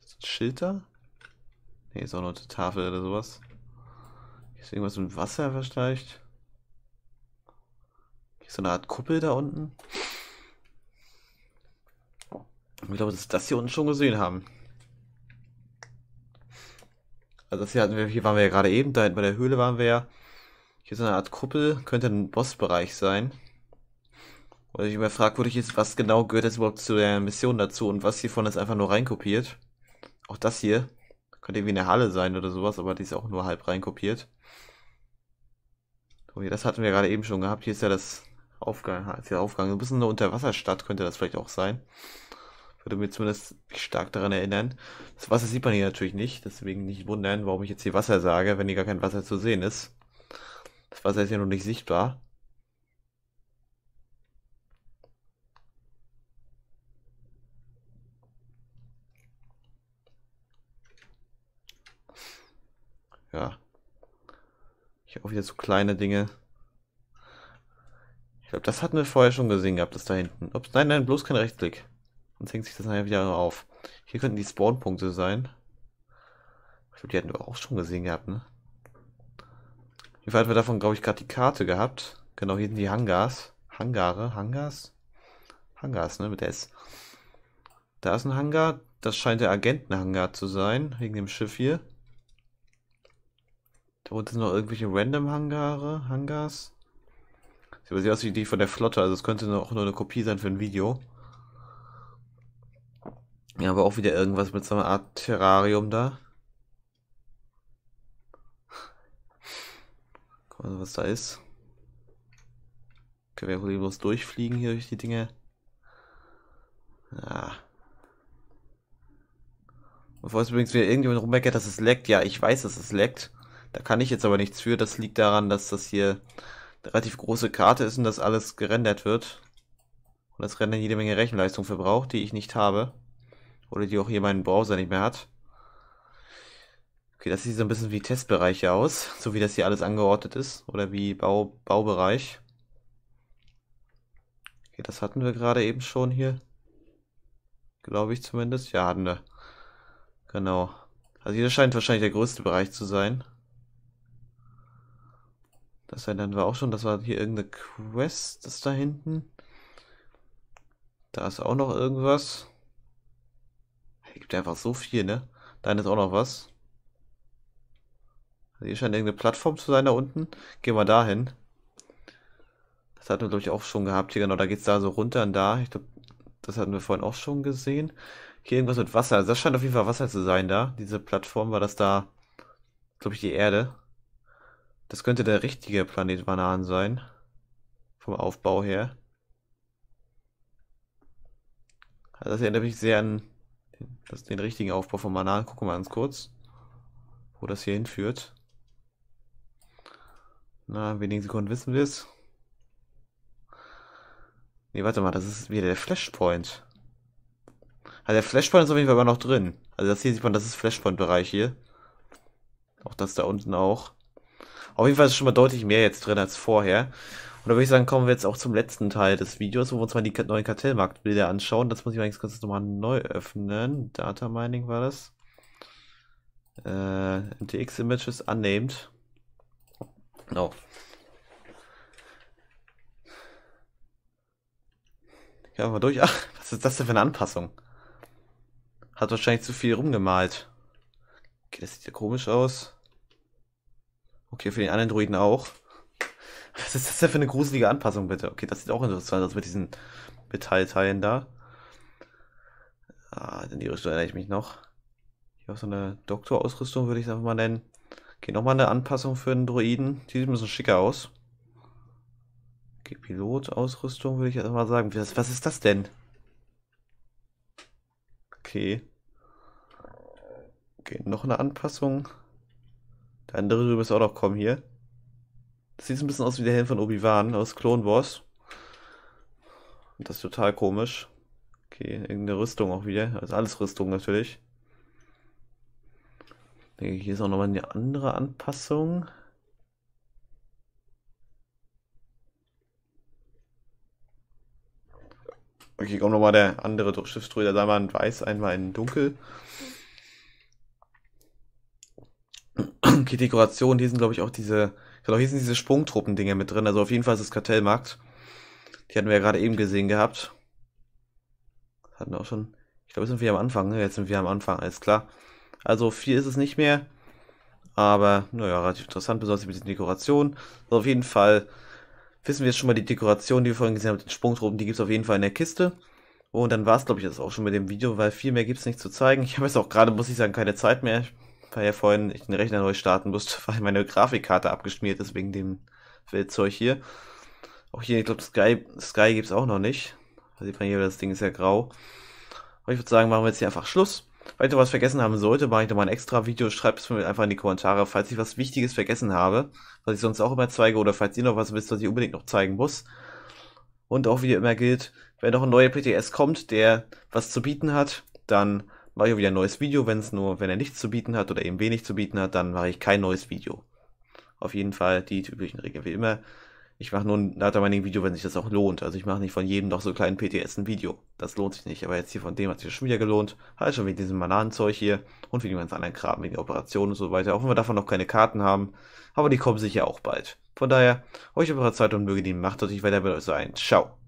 Ist das Schilder? Ne, ist auch noch eine Tafel oder sowas. Ist irgendwas mit Wasser versteigt? So eine Art Kuppel da unten. Ich glaube, dass das hier unten schon gesehen haben. Also das hier hatten wir, hier waren wir ja gerade eben, da hinten bei der Höhle waren wir ja. Hier so eine Art Kuppel, könnte ein Bossbereich sein. Oder ich immer fragwürdig ist, was genau gehört jetzt überhaupt zu der Mission dazu und was hiervon ist einfach nur reinkopiert. Auch das hier könnte irgendwie eine Halle sein oder sowas, aber die ist auch nur halb reinkopiert. So, hier, das hatten wir gerade eben schon gehabt. Hier ist ja das Aufgang, als der Aufgang. So ein bisschen eine Unterwasserstadt könnte das vielleicht auch sein. Würde mir zumindest stark daran erinnern. Das Wasser sieht man hier natürlich nicht, deswegen nicht wundern, warum ich jetzt hier Wasser sage, wenn hier gar kein Wasser zu sehen ist. Das Wasser ist ja noch nicht sichtbar. Ja. Ich hoffe, jetzt so kleine Dinge glaube, das hatten wir vorher schon gesehen gehabt, das da hinten. Ups, nein, nein, bloß kein Rechtsklick. Sonst hängt sich das nachher wieder auf. Hier könnten die Spawnpunkte sein. Ich glaube, die hatten wir auch schon gesehen gehabt, ne? Wie weit wir davon, glaube ich, gerade die Karte gehabt. Genau, hier sind die Hangars. Hangare, Hangars? Hangars, ne, mit S. Da ist ein Hangar. Das scheint der Agentenhangar zu sein, wegen dem Schiff hier. Da unten sind noch irgendwelche random Hangare, Hangars. Ich aus wie die von der Flotte, also es könnte auch nur eine Kopie sein für ein Video. Ja, aber auch wieder irgendwas mit so einer Art Terrarium da. Guck mal, was da ist. Können wir bloß durchfliegen hier durch die Dinge. Ja. Bevor es übrigens wieder irgendjemand rummeckert, dass es leckt. Ja, ich weiß, dass es leckt. Da kann ich jetzt aber nichts für. Das liegt daran, dass das hier relativ große Karte ist und das alles gerendert wird. Und das Rendern jede Menge Rechenleistung verbraucht, die ich nicht habe. Oder die auch hier mein Browser nicht mehr hat. Okay, das sieht so ein bisschen wie Testbereiche aus, so wie das hier alles angeordnet ist. Oder wie Bau, Baubereich. Okay, das hatten wir gerade eben schon hier. Glaube ich zumindest. Ja, hatten wir. Genau. Also hier scheint wahrscheinlich der größte Bereich zu sein. Das Island war auch schon, das war hier irgendeine Quest, das da hinten. Da ist auch noch irgendwas. Hier gibt einfach so viel, ne? Da ist auch noch was. Also hier scheint irgendeine Plattform zu sein da unten. Gehen wir da hin. Das hatten wir, glaube ich, auch schon gehabt. Hier genau, da geht es da so runter und da. Ich glaube, das hatten wir vorhin auch schon gesehen. Hier irgendwas mit Wasser. Also das scheint auf jeden Fall Wasser zu sein da. Diese Plattform war das da, glaube ich, die Erde. Das könnte der richtige Planet Bananen sein. Vom Aufbau her. Also das erinnert mich sehr an den, das, den richtigen Aufbau von Bananen. Gucken wir uns kurz, wo das hier hinführt. Na, in wenigen Sekunden wissen wir es. Nee, warte mal, das ist wieder der Flashpoint. Also der Flashpoint ist auf jeden Fall aber noch drin. Also das hier sieht man, das ist Flashpoint-Bereich hier. Auch das da unten auch. Auf jeden Fall ist schon mal deutlich mehr jetzt drin als vorher. Und da würde ich sagen, kommen wir jetzt auch zum letzten Teil des Videos, wo wir uns mal die neuen Kartellmarktbilder anschauen. Das muss ich eigentlich kurz nochmal neu öffnen. Data Mining war das. Äh, MTX Images unnamed. Oh. Ja, mal durch. Ach, was ist das denn für eine Anpassung? Hat wahrscheinlich zu viel rumgemalt. Okay, das sieht ja komisch aus. Okay, für den anderen Droiden auch. Was ist das denn für eine gruselige Anpassung, bitte? Okay, das sieht auch interessant aus mit diesen Metallteilen da. Ah, in die Rüstung erinnere ich mich noch. Hier auch so eine Doktorausrüstung, würde ich es einfach mal nennen. Okay, nochmal eine Anpassung für den Droiden. Die sieht ein bisschen schicker aus. Okay, Pilotausrüstung würde ich jetzt mal sagen. Was, was ist das denn? Okay. Okay, noch eine Anpassung. Der andere drüben auch noch kommen hier. Das sieht ein bisschen aus wie der Helm von Obi-Wan aus Clone Wars. das ist total komisch. Okay, irgendeine Rüstung auch wieder. Also alles Rüstung natürlich. hier ist auch nochmal eine andere Anpassung. Okay, kommt nochmal der andere Da war ein weiß, einmal in dunkel. okay, Dekoration, hier sind, glaube ich, auch diese, genau, hier sind diese Sprungtruppen-Dinge mit drin. Also auf jeden Fall ist das Kartellmarkt. Die hatten wir ja gerade eben gesehen gehabt. hatten wir auch schon. Ich glaube, jetzt sind wir am Anfang. Ne? Jetzt sind wir am Anfang, alles klar. Also viel ist es nicht mehr. Aber, naja, relativ interessant, besonders mit den Dekorationen. Also auf jeden Fall wissen wir jetzt schon mal die Dekoration, die wir vorhin gesehen haben mit den Sprungtruppen, die gibt es auf jeden Fall in der Kiste. Und dann war es, glaube ich, jetzt auch schon mit dem Video, weil viel mehr gibt es nicht zu zeigen. Ich habe jetzt auch gerade, muss ich sagen, keine Zeit mehr weil ja vorhin ich den Rechner neu starten musste, weil meine Grafikkarte abgeschmiert ist wegen dem Weltzeug hier. Auch hier, ich glaube, Sky, Sky gibt es auch noch nicht. Also sieht hier, das Ding ist ja grau. Aber ich würde sagen, machen wir jetzt hier einfach Schluss. Falls ich was vergessen haben sollte, mache ich nochmal ein extra Video. Schreibt es mir einfach in die Kommentare, falls ich was Wichtiges vergessen habe, was ich sonst auch immer zeige, oder falls ihr noch was wisst, was ich unbedingt noch zeigen muss. Und auch wie immer gilt, wenn noch ein neuer PTS kommt, der was zu bieten hat, dann mache ich auch wieder ein neues Video. Wenn es nur, wenn er nichts zu bieten hat oder eben wenig zu bieten hat, dann mache ich kein neues Video. Auf jeden Fall die typischen Regeln wie immer. Ich mache nur ein Data Mining Video, wenn sich das auch lohnt. Also ich mache nicht von jedem noch so kleinen PTS ein Video. Das lohnt sich nicht. Aber jetzt hier von dem hat sich schon wieder gelohnt. Halt schon wegen diesem Bananenzeug hier und wegen ganz anderen Kram, wegen der Operationen und so weiter. Auch wenn wir davon noch keine Karten haben. Aber die kommen sicher auch bald. Von daher, euch eure Zeit und möge die Macht und ich werde bei euch sein. Also Ciao.